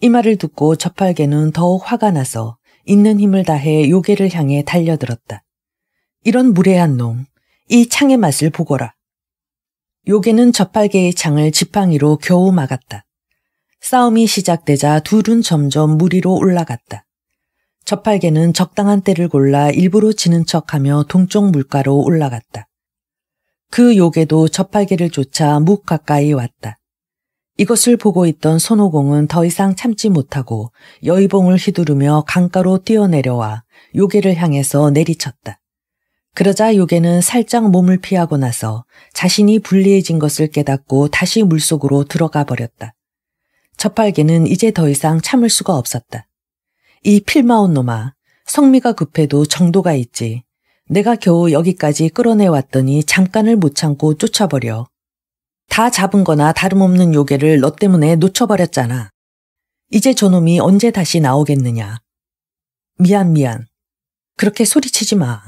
이 말을 듣고 저팔계는 더욱 화가 나서 있는 힘을 다해 요괴를 향해 달려들었다. 이런 무례한 놈, 이 창의 맛을 보거라. 요괴는 저팔계의 창을 지팡이로 겨우 막았다. 싸움이 시작되자 둘은 점점 무리로 올라갔다. 저팔계는 적당한 때를 골라 일부러 지는 척하며 동쪽 물가로 올라갔다. 그 요괴도 저팔계를 쫓아 묵 가까이 왔다. 이것을 보고 있던 손오공은 더 이상 참지 못하고 여의봉을 휘두르며 강가로 뛰어내려와 요괴를 향해서 내리쳤다. 그러자 요괴는 살짝 몸을 피하고 나서 자신이 불리해진 것을 깨닫고 다시 물속으로 들어가 버렸다. 첫팔계는 이제 더 이상 참을 수가 없었다. 이 필마온 놈아, 성미가 급해도 정도가 있지. 내가 겨우 여기까지 끌어내왔더니 잠깐을 못 참고 쫓아버려. 다 잡은 거나 다름없는 요괴를 너 때문에 놓쳐버렸잖아. 이제 저놈이 언제 다시 나오겠느냐. 미안, 미안. 그렇게 소리치지 마.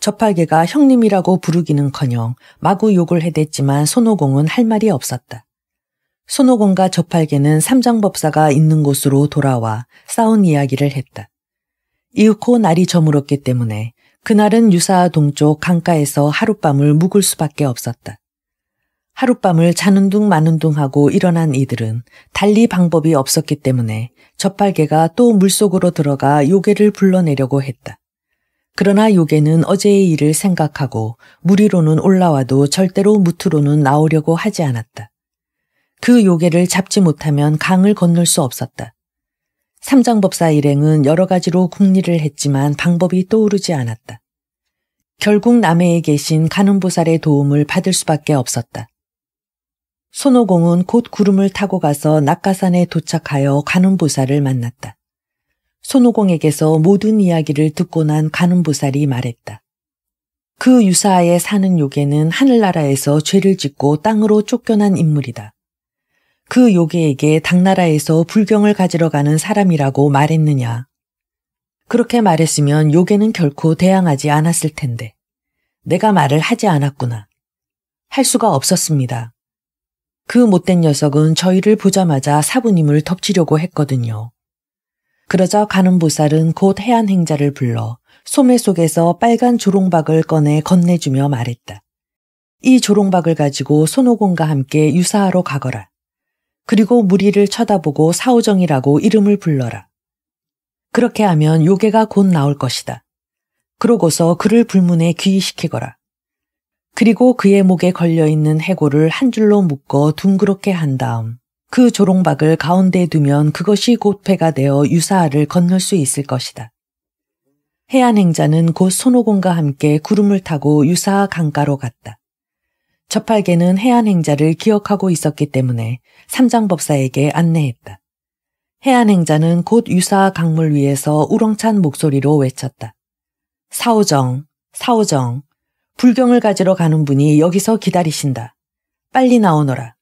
저팔계가 형님이라고 부르기는 커녕 마구 욕을 해댔지만 손오공은 할 말이 없었다. 손오공과 저팔계는 삼장법사가 있는 곳으로 돌아와 싸운 이야기를 했다. 이윽고 날이 저물었기 때문에 그날은 유사 동쪽 강가에서 하룻밤을 묵을 수밖에 없었다. 하룻밤을 자는 둥 마는 둥 하고 일어난 이들은 달리 방법이 없었기 때문에 저팔계가 또 물속으로 들어가 요괴를 불러내려고 했다. 그러나 요괴는 어제의 일을 생각하고 무리로는 올라와도 절대로 무트로는 나오려고 하지 않았다. 그 요괴를 잡지 못하면 강을 건널 수 없었다. 삼장법사 일행은 여러 가지로 궁리를 했지만 방법이 떠오르지 않았다. 결국 남해에 계신 가는보살의 도움을 받을 수밖에 없었다. 손오공은 곧 구름을 타고 가서 낙가산에 도착하여 가늠보살을 만났다. 손오공에게서 모든 이야기를 듣고 난 가늠보살이 말했다. 그 유사하에 사는 요괴는 하늘나라에서 죄를 짓고 땅으로 쫓겨난 인물이다. 그 요괴에게 당나라에서 불경을 가지러 가는 사람이라고 말했느냐. 그렇게 말했으면 요괴는 결코 대항하지 않았을 텐데. 내가 말을 하지 않았구나. 할 수가 없었습니다. 그 못된 녀석은 저희를 보자마자 사부님을 덮치려고 했거든요. 그러자 가는보살은 곧 해안 행자를 불러 소매 속에서 빨간 조롱박을 꺼내 건네주며 말했다. 이 조롱박을 가지고 손오공과 함께 유사하러 가거라. 그리고 무리를 쳐다보고 사오정이라고 이름을 불러라. 그렇게 하면 요괴가 곧 나올 것이다. 그러고서 그를 불문에 귀의시키거라. 그리고 그의 목에 걸려있는 해골을 한 줄로 묶어 둥그렇게 한 다음 그 조롱박을 가운데 두면 그것이 곧폐가 되어 유사를 건널 수 있을 것이다. 해안 행자는 곧 손오공과 함께 구름을 타고 유사 강가로 갔다. 저팔계는 해안 행자를 기억하고 있었기 때문에 삼장법사에게 안내했다. 해안 행자는 곧 유사 강물 위에서 우렁찬 목소리로 외쳤다. 사오정, 사오정, 불경을 가지러 가는 분이 여기서 기다리신다. 빨리 나오너라.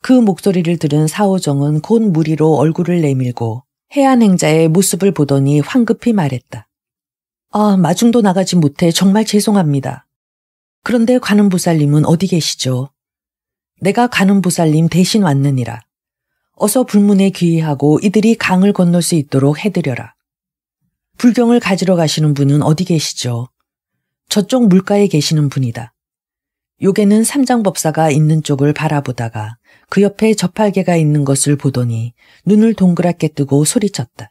그 목소리를 들은 사오정은 곧 무리로 얼굴을 내밀고 해안행자의 모습을 보더니 황급히 말했다. 아, 마중도 나가지 못해 정말 죄송합니다. 그런데 가는 보살님은 어디 계시죠? 내가 가는 보살님 대신 왔느니라. 어서 불문에 귀의하고 이들이 강을 건널 수 있도록 해드려라. 불경을 가지러 가시는 분은 어디 계시죠? 저쪽 물가에 계시는 분이다. 요괴는 삼장법사가 있는 쪽을 바라보다가 그 옆에 저팔계가 있는 것을 보더니 눈을 동그랗게 뜨고 소리쳤다.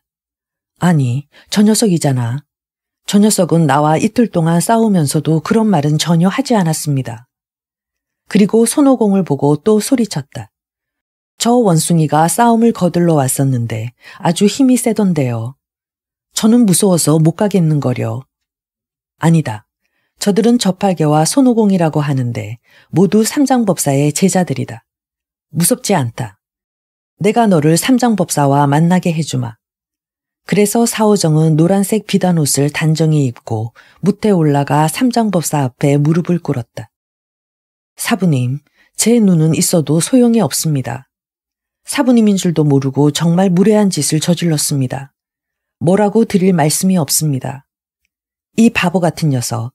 아니, 저 녀석이잖아. 저 녀석은 나와 이틀 동안 싸우면서도 그런 말은 전혀 하지 않았습니다. 그리고 손오공을 보고 또 소리쳤다. 저 원숭이가 싸움을 거들러 왔었는데 아주 힘이 세던데요. 저는 무서워서 못 가겠는거려. 아니다. 저들은 저팔계와 손오공이라고 하는데 모두 삼장법사의 제자들이다. 무섭지 않다. 내가 너를 삼장법사와 만나게 해주마. 그래서 사오정은 노란색 비단 옷을 단정히 입고 무태 올라가 삼장법사 앞에 무릎을 꿇었다. 사부님, 제 눈은 있어도 소용이 없습니다. 사부님인 줄도 모르고 정말 무례한 짓을 저질렀습니다. 뭐라고 드릴 말씀이 없습니다. 이 바보 같은 녀석,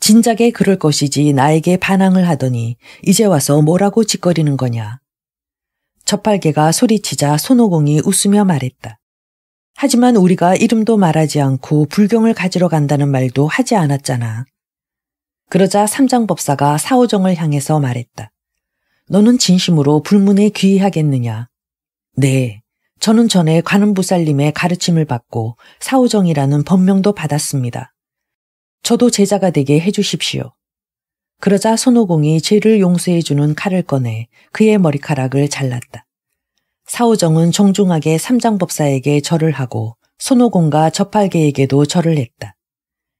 진작에 그럴 것이지 나에게 반항을 하더니 이제 와서 뭐라고 짓거리는 거냐. 첫팔개가 소리치자 손오공이 웃으며 말했다. 하지만 우리가 이름도 말하지 않고 불경을 가지러 간다는 말도 하지 않았잖아. 그러자 삼장법사가 사오정을 향해서 말했다. 너는 진심으로 불문에 귀의하겠느냐? 네. 저는 전에 관음부살님의 가르침을 받고 사오정이라는 법명도 받았습니다. 저도 제자가 되게 해주십시오. 그러자 손오공이 죄를 용서해주는 칼을 꺼내 그의 머리카락을 잘랐다. 사오정은 정중하게 삼장법사에게 절을 하고 손오공과 저팔계에게도 절을 했다.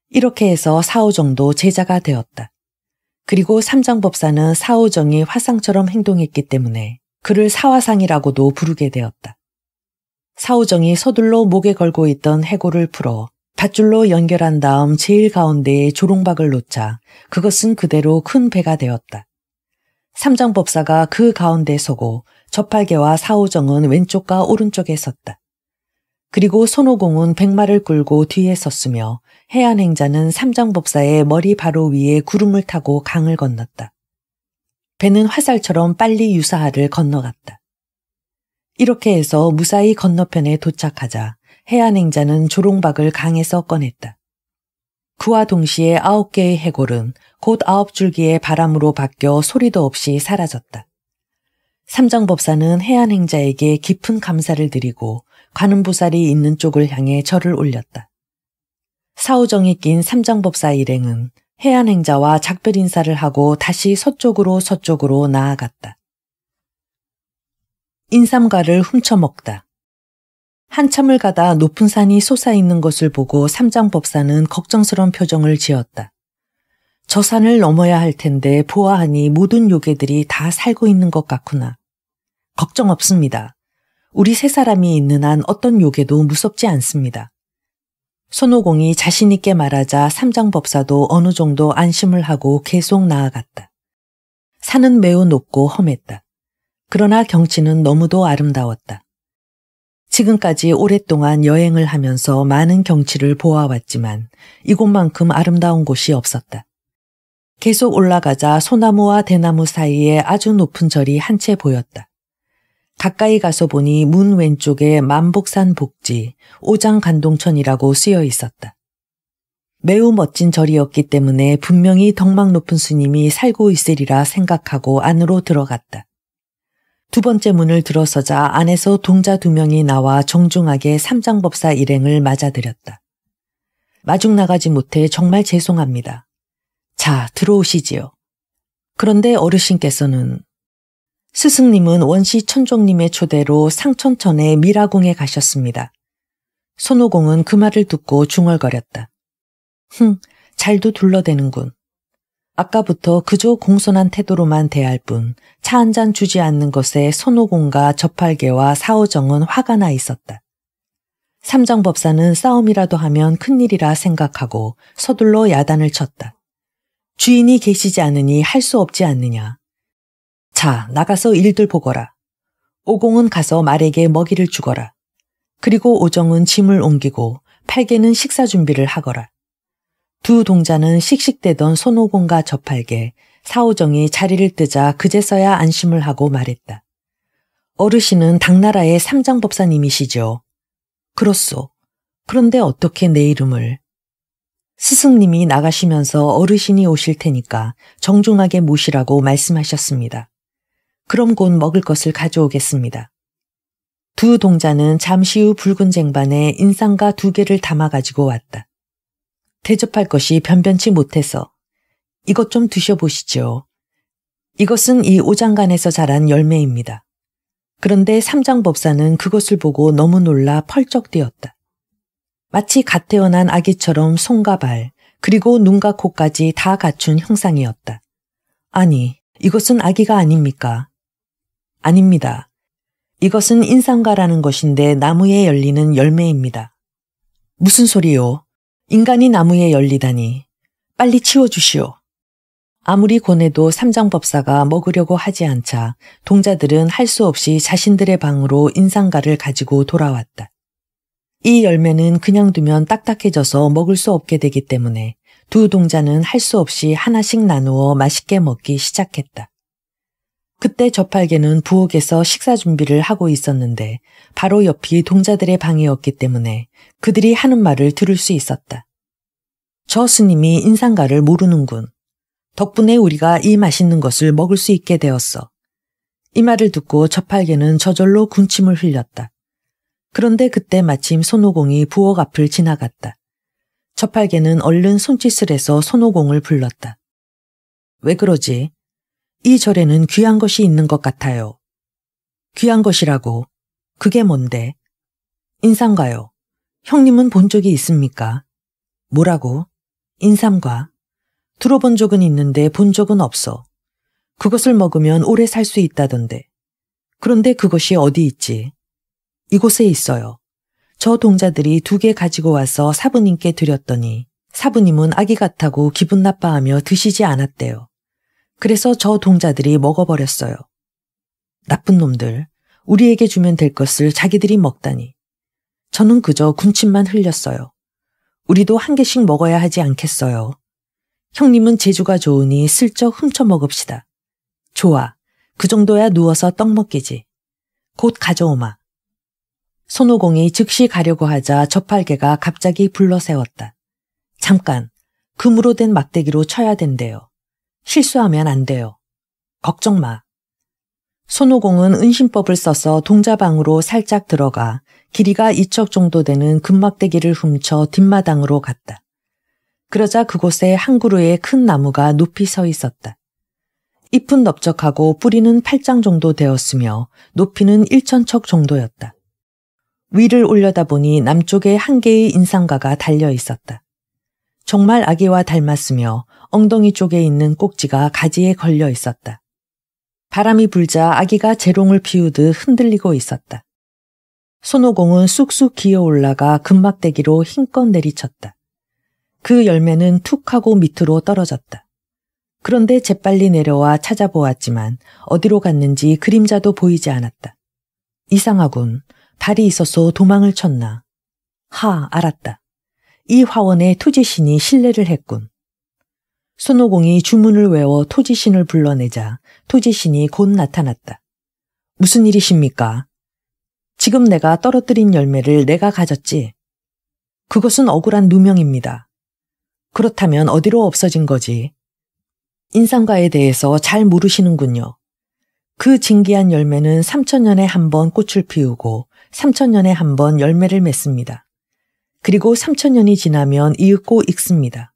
이렇게 해서 사오정도 제자가 되었다. 그리고 삼장법사는 사오정이 화상처럼 행동했기 때문에 그를 사화상이라고도 부르게 되었다. 사오정이 서둘러 목에 걸고 있던 해골을 풀어 밧줄로 연결한 다음 제일 가운데에 조롱박을 놓자 그것은 그대로 큰 배가 되었다. 삼장법사가 그 가운데 서고 저팔계와 사오정은 왼쪽과 오른쪽에 섰다. 그리고 손오공은 백마를 끌고 뒤에 섰으며 해안행자는 삼장법사의 머리 바로 위에 구름을 타고 강을 건넜다. 배는 화살처럼 빨리 유사하를 건너갔다. 이렇게 해서 무사히 건너편에 도착하자 해안행자는 조롱박을 강에서 꺼냈다. 그와 동시에 아홉 개의 해골은 곧 아홉 줄기의 바람으로 바뀌어 소리도 없이 사라졌다. 삼정법사는 해안행자에게 깊은 감사를 드리고 관음보살이 있는 쪽을 향해 절을 올렸다. 사우정이 낀삼정법사 일행은 해안행자와 작별 인사를 하고 다시 서쪽으로 서쪽으로 나아갔다. 인삼과를 훔쳐먹다. 한참을 가다 높은 산이 솟아있는 것을 보고 삼장법사는 걱정스러운 표정을 지었다. 저 산을 넘어야 할 텐데 보아하니 모든 요괴들이 다 살고 있는 것 같구나. 걱정 없습니다. 우리 세 사람이 있는 한 어떤 요괴도 무섭지 않습니다. 손오공이 자신있게 말하자 삼장법사도 어느 정도 안심을 하고 계속 나아갔다. 산은 매우 높고 험했다. 그러나 경치는 너무도 아름다웠다. 지금까지 오랫동안 여행을 하면서 많은 경치를 보아왔지만 이곳만큼 아름다운 곳이 없었다. 계속 올라가자 소나무와 대나무 사이에 아주 높은 절이 한 채 보였다. 가까이 가서 보니 문 왼쪽에 만복산 복지, 오장간동천이라고 쓰여 있었다. 매우 멋진 절이었기 때문에 분명히 덕망 높은 스님이 살고 있으리라 생각하고 안으로 들어갔다. 두 번째 문을 들어서자 안에서 동자 두 명이 나와 정중하게 삼장법사 일행을 맞아들였다. 마중 나가지 못해 정말 죄송합니다. 자, 들어오시지요. 그런데 어르신께서는 스승님은 원시 천종님의 초대로 상천천의 미라궁에 가셨습니다. 손오공은 그 말을 듣고 중얼거렸다. 흥, 잘도 둘러대는군. 아까부터 그저 공손한 태도로만 대할 뿐 차 한 잔 주지 않는 것에 손오공과 저팔계와 사오정은 화가 나 있었다. 삼정법사는 싸움이라도 하면 큰일이라 생각하고 서둘러 야단을 쳤다. 주인이 계시지 않으니 할 수 없지 않느냐. 자, 나가서 일들 보거라. 오공은 가서 말에게 먹이를 주거라. 그리고 오정은 짐을 옮기고 팔개는 식사 준비를 하거라. 두 동자는 씩씩대던 손오공과 저팔계, 사오정이 자리를 뜨자 그제서야 안심을 하고 말했다. 어르신은 당나라의 삼장법사님이시죠. 그렇소. 그런데 어떻게 내 이름을? 스승님이 나가시면서 어르신이 오실 테니까 정중하게 모시라고 말씀하셨습니다. 그럼 곧 먹을 것을 가져오겠습니다. 두 동자는 잠시 후 붉은 쟁반에 인상과두 개를 담아 가지고 왔다. 대접할 것이 변변치 못해서 이것 좀드셔보시죠 이것은 이 오장간에서 자란 열매입니다. 그런데 삼장법사는 그것을 보고 너무 놀라 펄쩍 뛰었다. 마치 갓 태어난 아기처럼 손과 발, 그리고 눈과 코까지 다 갖춘 형상이었다. 아니, 이것은 아기가 아닙니까? 아닙니다. 이것은 인상가라는 것인데 나무에 열리는 열매입니다. 무슨 소리요? 인간이 나무에 열리다니 빨리 치워주시오. 아무리 권해도 삼장법사가 먹으려고 하지 않자 동자들은 할 수 없이 자신들의 방으로 인상가를 가지고 돌아왔다. 이 열매는 그냥 두면 딱딱해져서 먹을 수 없게 되기 때문에 두 동자는 할 수 없이 하나씩 나누어 맛있게 먹기 시작했다. 그때 저팔계는 부엌에서 식사 준비를 하고 있었는데 바로 옆이 동자들의 방이었기 때문에 그들이 하는 말을 들을 수 있었다. 저 스님이 인상가를 모르는군. 덕분에 우리가 이 맛있는 것을 먹을 수 있게 되었어. 이 말을 듣고 저팔계는 저절로 군침을 흘렸다. 그런데 그때 마침 손오공이 부엌 앞을 지나갔다. 저팔계는 얼른 손짓을 해서 손오공을 불렀다. 왜 그러지? 이 절에는 귀한 것이 있는 것 같아요. 귀한 것이라고. 그게 뭔데? 인삼가요 형님은 본 적이 있습니까? 뭐라고? 인삼과. 들어본 적은 있는데 본 적은 없어. 그것을 먹으면 오래 살 수 있다던데. 그런데 그것이 어디 있지? 이곳에 있어요. 저 동자들이 두 개 가지고 와서 사부님께 드렸더니 사부님은 아기 같다고 기분 나빠하며 드시지 않았대요. 그래서 저 동자들이 먹어버렸어요. 나쁜 놈들, 우리에게 주면 될 것을 자기들이 먹다니. 저는 그저 군침만 흘렸어요. 우리도 한 개씩 먹어야 하지 않겠어요. 형님은 재주가 좋으니 슬쩍 훔쳐 먹읍시다. 좋아. 그 정도야 누워서 떡 먹기지. 곧 가져오마. 손오공이 즉시 가려고 하자 저팔계가 갑자기 불러세웠다. 잠깐, 금으로 된 막대기로 쳐야 된대요. 실수하면 안 돼요. 걱정 마. 손오공은 은신법을 써서 동자방으로 살짝 들어가 길이가 이척 정도 되는 금막대기를 훔쳐 뒷마당으로 갔다. 그러자 그곳에 한 그루의 큰 나무가 높이 서 있었다. 잎은 넓적하고 뿌리는 팔짱 정도 되었으며 높이는 1천척 정도였다. 위를 올려다보니 남쪽에 한 개의 인상가가 달려 있었다. 정말 아기와 닮았으며 엉덩이 쪽에 있는 꼭지가 가지에 걸려 있었다. 바람이 불자 아기가 재롱을 피우듯 흔들리고 있었다. 손오공은 쑥쑥 기어 올라가 금막대기로 힘껏 내리쳤다. 그 열매는 툭 하고 밑으로 떨어졌다. 그런데 재빨리 내려와 찾아보았지만 어디로 갔는지 그림자도 보이지 않았다. 이상하군. 발이 있어서 도망을 쳤나. 하, 알았다. 이 화원의 토지신이 신뢰를 했군. 손오공이 주문을 외워 토지신을 불러내자 토지신이 곧 나타났다. 무슨 일이십니까? 지금 내가 떨어뜨린 열매를 내가 가졌지. 그것은 억울한 누명입니다. 그렇다면 어디로 없어진 거지? 인상과에 대해서 잘 모르시는군요. 그 진귀한 열매는 3천년에 한 번 꽃을 피우고 3천년에 한 번 열매를 맺습니다. 그리고 3천년이 지나면 이윽고 익습니다.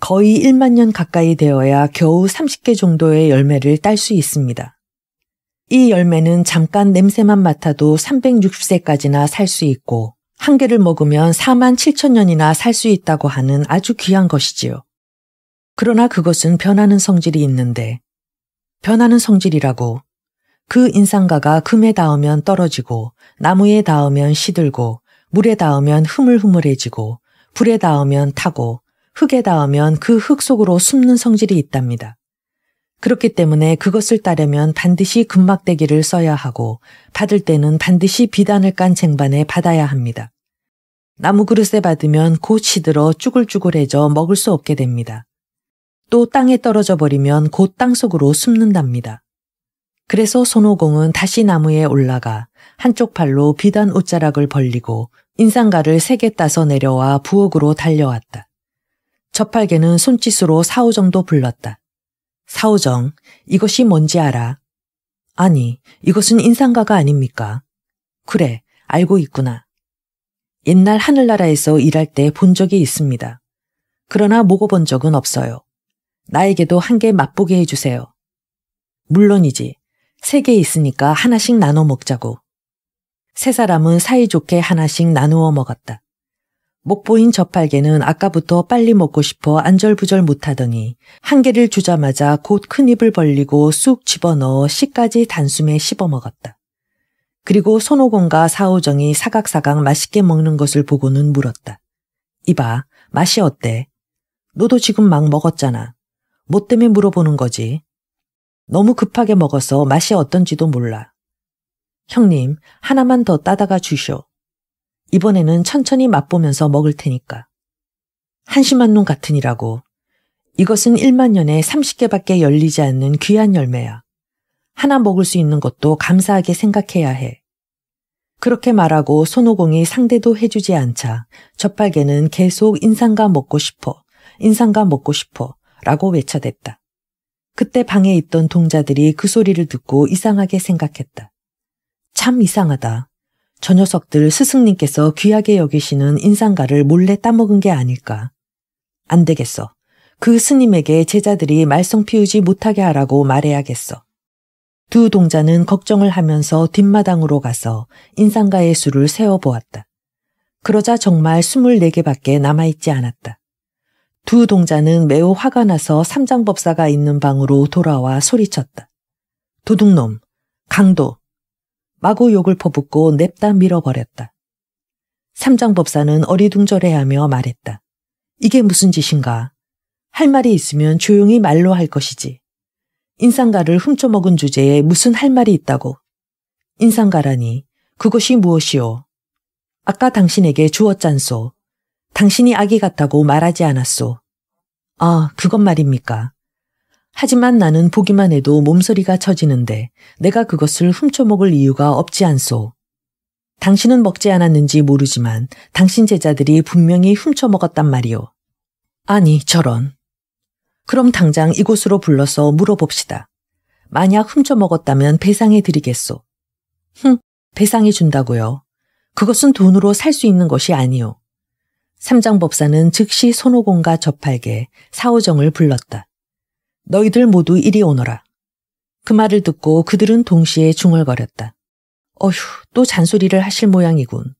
거의 1만 년 가까이 되어야 겨우 30개 정도의 열매를 딸 수 있습니다. 이 열매는 잠깐 냄새만 맡아도 360세까지나 살 수 있고 한 개를 먹으면 4만 7천 년이나 살 수 있다고 하는 아주 귀한 것이지요. 그러나 그것은 변하는 성질이 있는데 변하는 성질이라고 그 인상가가 금에 닿으면 떨어지고 나무에 닿으면 시들고 물에 닿으면 흐물흐물해지고 불에 닿으면 타고 흙에 닿으면 그 흙 속으로 숨는 성질이 있답니다. 그렇기 때문에 그것을 따려면 반드시 금막대기를 써야 하고 받을 때는 반드시 비단을 깐 쟁반에 받아야 합니다. 나무 그릇에 받으면 곧 시들어 쭈글쭈글해져 먹을 수 없게 됩니다. 또 땅에 떨어져 버리면 곧 땅 속으로 숨는답니다. 그래서 손오공은 다시 나무에 올라가 한쪽 팔로 비단 옷자락을 벌리고 인상가를 세 개 따서 내려와 부엌으로 달려왔다. 첫팔개는 손짓으로 사오정도 불렀다. 사오정, 이것이 뭔지 알아? 아니, 이것은 인상가가 아닙니까? 그래, 알고 있구나. 옛날 하늘나라에서 일할 때 본 적이 있습니다. 그러나 먹어본 적은 없어요. 나에게도 한 개 맛보게 해주세요. 물론이지. 세 개 있으니까 하나씩 나눠 먹자고. 세 사람은 사이좋게 하나씩 나누어 먹었다. 목보인 저팔계는 아까부터 빨리 먹고 싶어 안절부절 못하더니 한 개를 주자마자 곧 큰 입을 벌리고 쑥 집어넣어 씨까지 단숨에 씹어 먹었다. 그리고 손오공과 사오정이 사각사각 맛있게 먹는 것을 보고는 물었다. 이봐, 맛이 어때? 너도 지금 막 먹었잖아. 뭐 때문에 물어보는 거지? 너무 급하게 먹어서 맛이 어떤지도 몰라. 형님, 하나만 더 따다가 주쇼. 이번에는 천천히 맛보면서 먹을 테니까. 한심한 놈 같으니라고. 이것은 1만 년에 30개밖에 열리지 않는 귀한 열매야. 하나 먹을 수 있는 것도 감사하게 생각해야 해. 그렇게 말하고 손오공이 상대도 해주지 않자 저팔계는 계속 인상가 먹고 싶어, 인상가 먹고 싶어 라고 외쳐댔다. 그때 방에 있던 동자들이 그 소리를 듣고 이상하게 생각했다. 참 이상하다. 저 녀석들 스승님께서 귀하게 여기시는 인상가를 몰래 따먹은 게 아닐까. 안 되겠어. 그 스님에게 제자들이 말썽 피우지 못하게 하라고 말해야겠어. 두 동자는 걱정을 하면서 뒷마당으로 가서 인상가의 수를 세어보았다. 그러자 정말 24개밖에 남아있지 않았다. 두 동자는 매우 화가 나서 삼장법사가 있는 방으로 돌아와 소리쳤다. 도둑놈, 강도, 마구 욕을 퍼붓고 냅다 밀어버렸다. 삼장법사는 어리둥절해하며 말했다. 이게 무슨 짓인가? 할 말이 있으면 조용히 말로 할 것이지. 인상가를 훔쳐먹은 주제에 무슨 할 말이 있다고. 인상가라니 그것이 무엇이오? 아까 당신에게 주었잖소. 당신이 아기 같다고 말하지 않았소. 아, 그것 말입니까? 하지만 나는 보기만 해도 몸서리가 쳐지는데 내가 그것을 훔쳐먹을 이유가 없지 않소. 당신은 먹지 않았는지 모르지만 당신 제자들이 분명히 훔쳐먹었단 말이오. 아니, 저런. 그럼 당장 이곳으로 불러서 물어봅시다. 만약 훔쳐먹었다면 배상해 드리겠소. 흥, 배상해 준다고요. 그것은 돈으로 살 수 있는 것이 아니오. 삼장법사는 즉시 손오공과 저팔계 사오정을 불렀다. 너희들 모두 이리 오너라. 그 말을 듣고 그들은 동시에 중얼거렸다. 어휴, 또 잔소리를 하실 모양이군.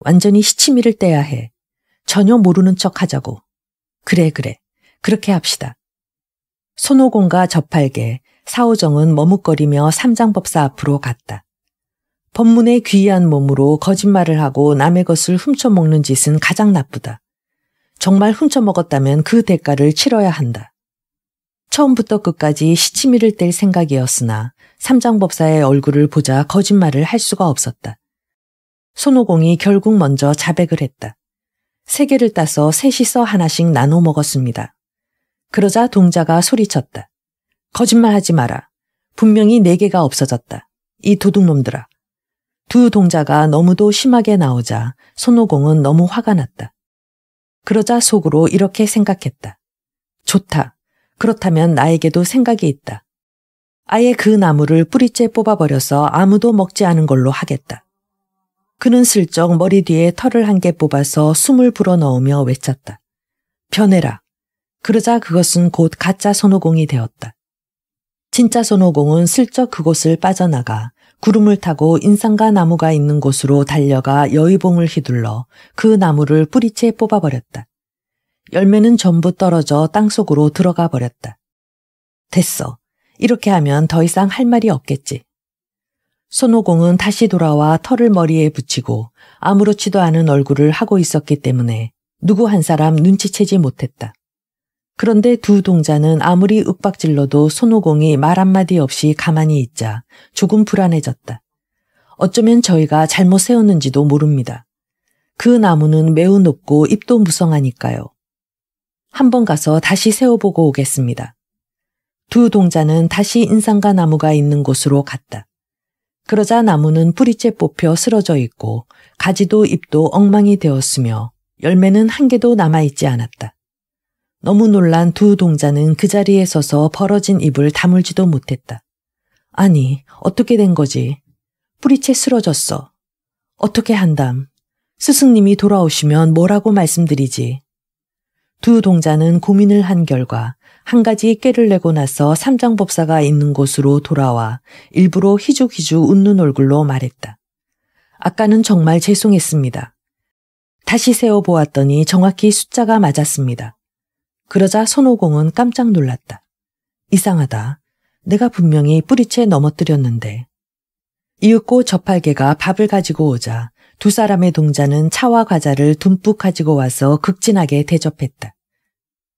완전히 시치미를 떼야 해. 전혀 모르는 척 하자고. 그래, 그래. 그렇게 합시다. 손오공과 저팔계, 사오정은 머뭇거리며 삼장법사 앞으로 갔다. 법문의 귀한 몸으로 거짓말을 하고 남의 것을 훔쳐먹는 짓은 가장 나쁘다. 정말 훔쳐먹었다면 그 대가를 치러야 한다. 처음부터 끝까지 시치미를 뗄 생각이었으나 삼장법사의 얼굴을 보자 거짓말을 할 수가 없었다. 손오공이 결국 먼저 자백을 했다. 세 개를 따서 셋이서 하나씩 나눠 먹었습니다. 그러자 동자가 소리쳤다. 거짓말하지 마라. 분명히 네 개가 없어졌다. 이 도둑놈들아. 두 동자가 너무도 심하게 나오자 손오공은 너무 화가 났다. 그러자 속으로 이렇게 생각했다. 좋다. 그렇다면 나에게도 생각이 있다. 아예 그 나무를 뿌리째 뽑아버려서 아무도 먹지 않은 걸로 하겠다. 그는 슬쩍 머리 뒤에 털을 한 개 뽑아서 숨을 불어넣으며 외쳤다. 변해라. 그러자 그것은 곧 가짜 손오공이 되었다. 진짜 손오공은 슬쩍 그곳을 빠져나가 구름을 타고 인상과 나무가 있는 곳으로 달려가 여의봉을 휘둘러 그 나무를 뿌리째 뽑아버렸다. 열매는 전부 떨어져 땅속으로 들어가 버렸다. 됐어. 이렇게 하면 더 이상 할 말이 없겠지. 손오공은 다시 돌아와 털을 머리에 붙이고 아무렇지도 않은 얼굴을 하고 있었기 때문에 누구 한 사람 눈치채지 못했다. 그런데 두 동자는 아무리 윽박질러도 손오공이 말 한마디 없이 가만히 있자 조금 불안해졌다. 어쩌면 저희가 잘못 세웠는지도 모릅니다. 그 나무는 매우 높고 잎도 무성하니까요. 한번 가서 다시 세어보고 오겠습니다. 두 동자는 다시 인상과 나무가 있는 곳으로 갔다. 그러자 나무는 뿌리째 뽑혀 쓰러져 있고 가지도 잎도 엉망이 되었으며 열매는 한 개도 남아있지 않았다. 너무 놀란 두 동자는 그 자리에 서서 벌어진 입을 다물지도 못했다. 아니, 어떻게 된 거지? 뿌리채 쓰러졌어. 어떻게 한담? 스승님이 돌아오시면 뭐라고 말씀드리지? 두 동자는 고민을 한 결과 한 가지 깨를 내고 나서 삼장법사가 있는 곳으로 돌아와 일부러 희죽희죽 웃는 얼굴로 말했다. 아까는 정말 죄송했습니다. 다시 세어보았더니 정확히 숫자가 맞았습니다. 그러자 손오공은 깜짝 놀랐다. 이상하다. 내가 분명히 뿌리채 넘어뜨렸는데. 이윽고 저팔계가 밥을 가지고 오자 두 사람의 동자는 차와 과자를 듬뿍 가지고 와서 극진하게 대접했다.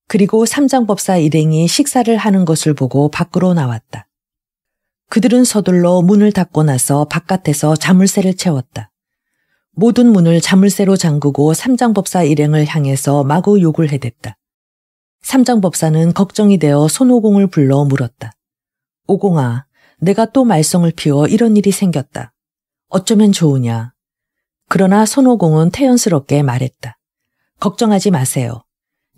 그리고 삼장법사 일행이 식사를 하는 것을 보고 밖으로 나왔다. 그들은 서둘러 문을 닫고 나서 바깥에서 자물쇠를 채웠다. 모든 문을 자물쇠로 잠그고 삼장법사 일행을 향해서 마구 욕을 해댔다. 삼장법사는 걱정이 되어 손오공을 불러 물었다. 오공아, 내가 또 말썽을 피워 이런 일이 생겼다. 어쩌면 좋으냐. 그러나 손오공은 태연스럽게 말했다. 걱정하지 마세요.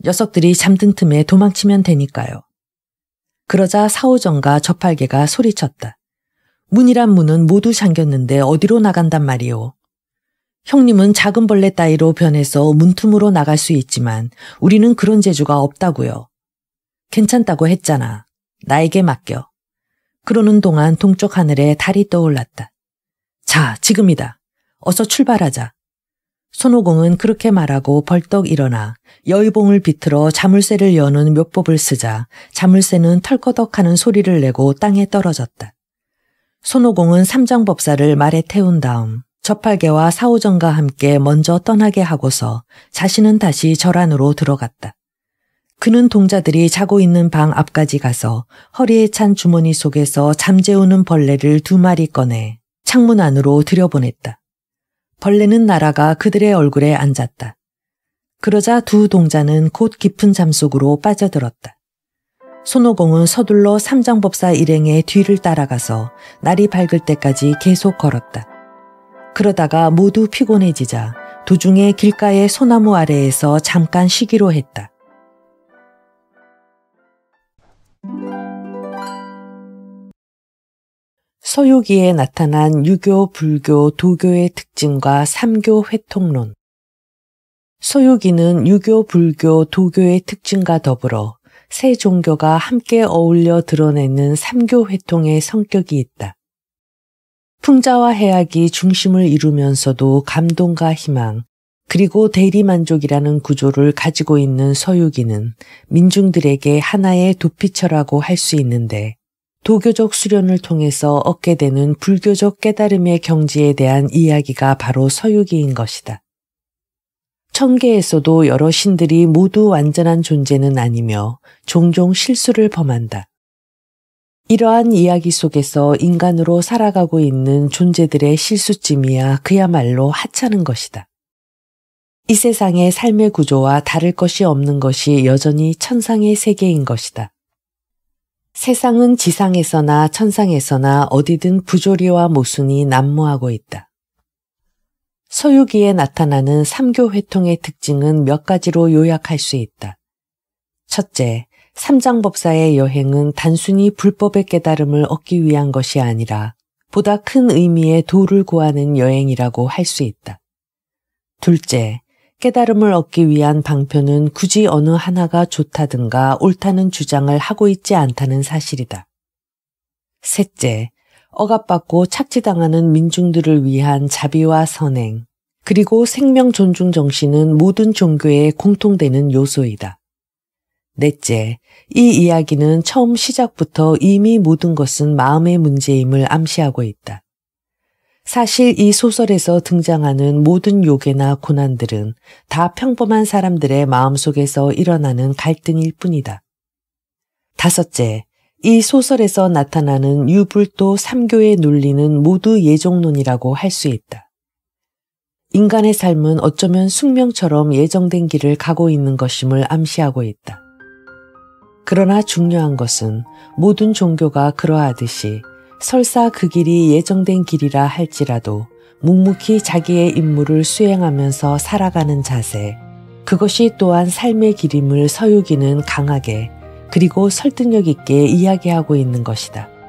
녀석들이 잠든 틈에 도망치면 되니까요. 그러자 사오정과 저팔계가 소리쳤다. 문이란 문은 모두 잠겼는데 어디로 나간단 말이오. 형님은 작은 벌레 따위로 변해서 문틈으로 나갈 수 있지만 우리는 그런 재주가 없다고요. 괜찮다고 했잖아. 나에게 맡겨. 그러는 동안 동쪽 하늘에 달이 떠올랐다. 자, 지금이다. 어서 출발하자. 손오공은 그렇게 말하고 벌떡 일어나 여의봉을 비틀어 자물쇠를 여는 묘법을 쓰자 자물쇠는 털거덕하는 소리를 내고 땅에 떨어졌다. 손오공은 삼장법사를 말에 태운 다음 저팔계와 사오정과 함께 먼저 떠나게 하고서 자신은 다시 절 안으로 들어갔다. 그는 동자들이 자고 있는 방 앞까지 가서 허리에 찬 주머니 속에서 잠재우는 벌레를 두 마리 꺼내 창문 안으로 들여보냈다. 벌레는 날아가 그들의 얼굴에 앉았다. 그러자 두 동자는 곧 깊은 잠 속으로 빠져들었다. 손오공은 서둘러 삼장법사 일행의 뒤를 따라가서 날이 밝을 때까지 계속 걸었다. 그러다가 모두 피곤해지자 도중에 길가의 소나무 아래에서 잠깐 쉬기로 했다. 서유기에 나타난 유교, 불교, 도교의 특징과 삼교 회통론. 서유기는 유교, 불교, 도교의 특징과 더불어 세 종교가 함께 어울려 드러내는 삼교 회통의 성격이 있다. 풍자와 해악이 중심을 이루면서도 감동과 희망, 그리고 대리만족이라는 구조를 가지고 있는 서유기는 민중들에게 하나의 도피처라고 할 수 있는데 도교적 수련을 통해서 얻게 되는 불교적 깨달음의 경지에 대한 이야기가 바로 서유기인 것이다. 천계에서도 여러 신들이 모두 완전한 존재는 아니며 종종 실수를 범한다. 이러한 이야기 속에서 인간으로 살아가고 있는 존재들의 실수쯤이야 그야말로 하찮은 것이다. 이 세상의 삶의 구조와 다를 것이 없는 것이 여전히 천상의 세계인 것이다. 세상은 지상에서나 천상에서나 어디든 부조리와 모순이 난무하고 있다. 서유기에 나타나는 삼교 회통의 특징은 몇 가지로 요약할 수 있다. 첫째, 삼장법사의 여행은 단순히 불법의 깨달음을 얻기 위한 것이 아니라 보다 큰 의미의 도를 구하는 여행이라고 할 수 있다. 둘째, 깨달음을 얻기 위한 방편은 굳이 어느 하나가 좋다든가 옳다는 주장을 하고 있지 않다는 사실이다. 셋째, 억압받고 착취당하는 민중들을 위한 자비와 선행, 그리고 생명 존중 정신은 모든 종교에 공통되는 요소이다. 넷째, 이 이야기는 처음 시작부터 이미 모든 것은 마음의 문제임을 암시하고 있다. 사실 이 소설에서 등장하는 모든 요괴나 고난들은 다 평범한 사람들의 마음속에서 일어나는 갈등일 뿐이다. 다섯째, 이 소설에서 나타나는 유불도 삼교에눌리는 모두 예정론이라고 할 수 있다. 인간의 삶은 어쩌면 숙명처럼 예정된 길을 가고 있는 것임을 암시하고 있다. 그러나 중요한 것은 모든 종교가 그러하듯이 설사 그 길이 예정된 길이라 할지라도 묵묵히 자기의 임무를 수행하면서 살아가는 자세, 그것이 또한 삶의 기림을 서유기는 강하게 그리고 설득력 있게 이야기하고 있는 것이다.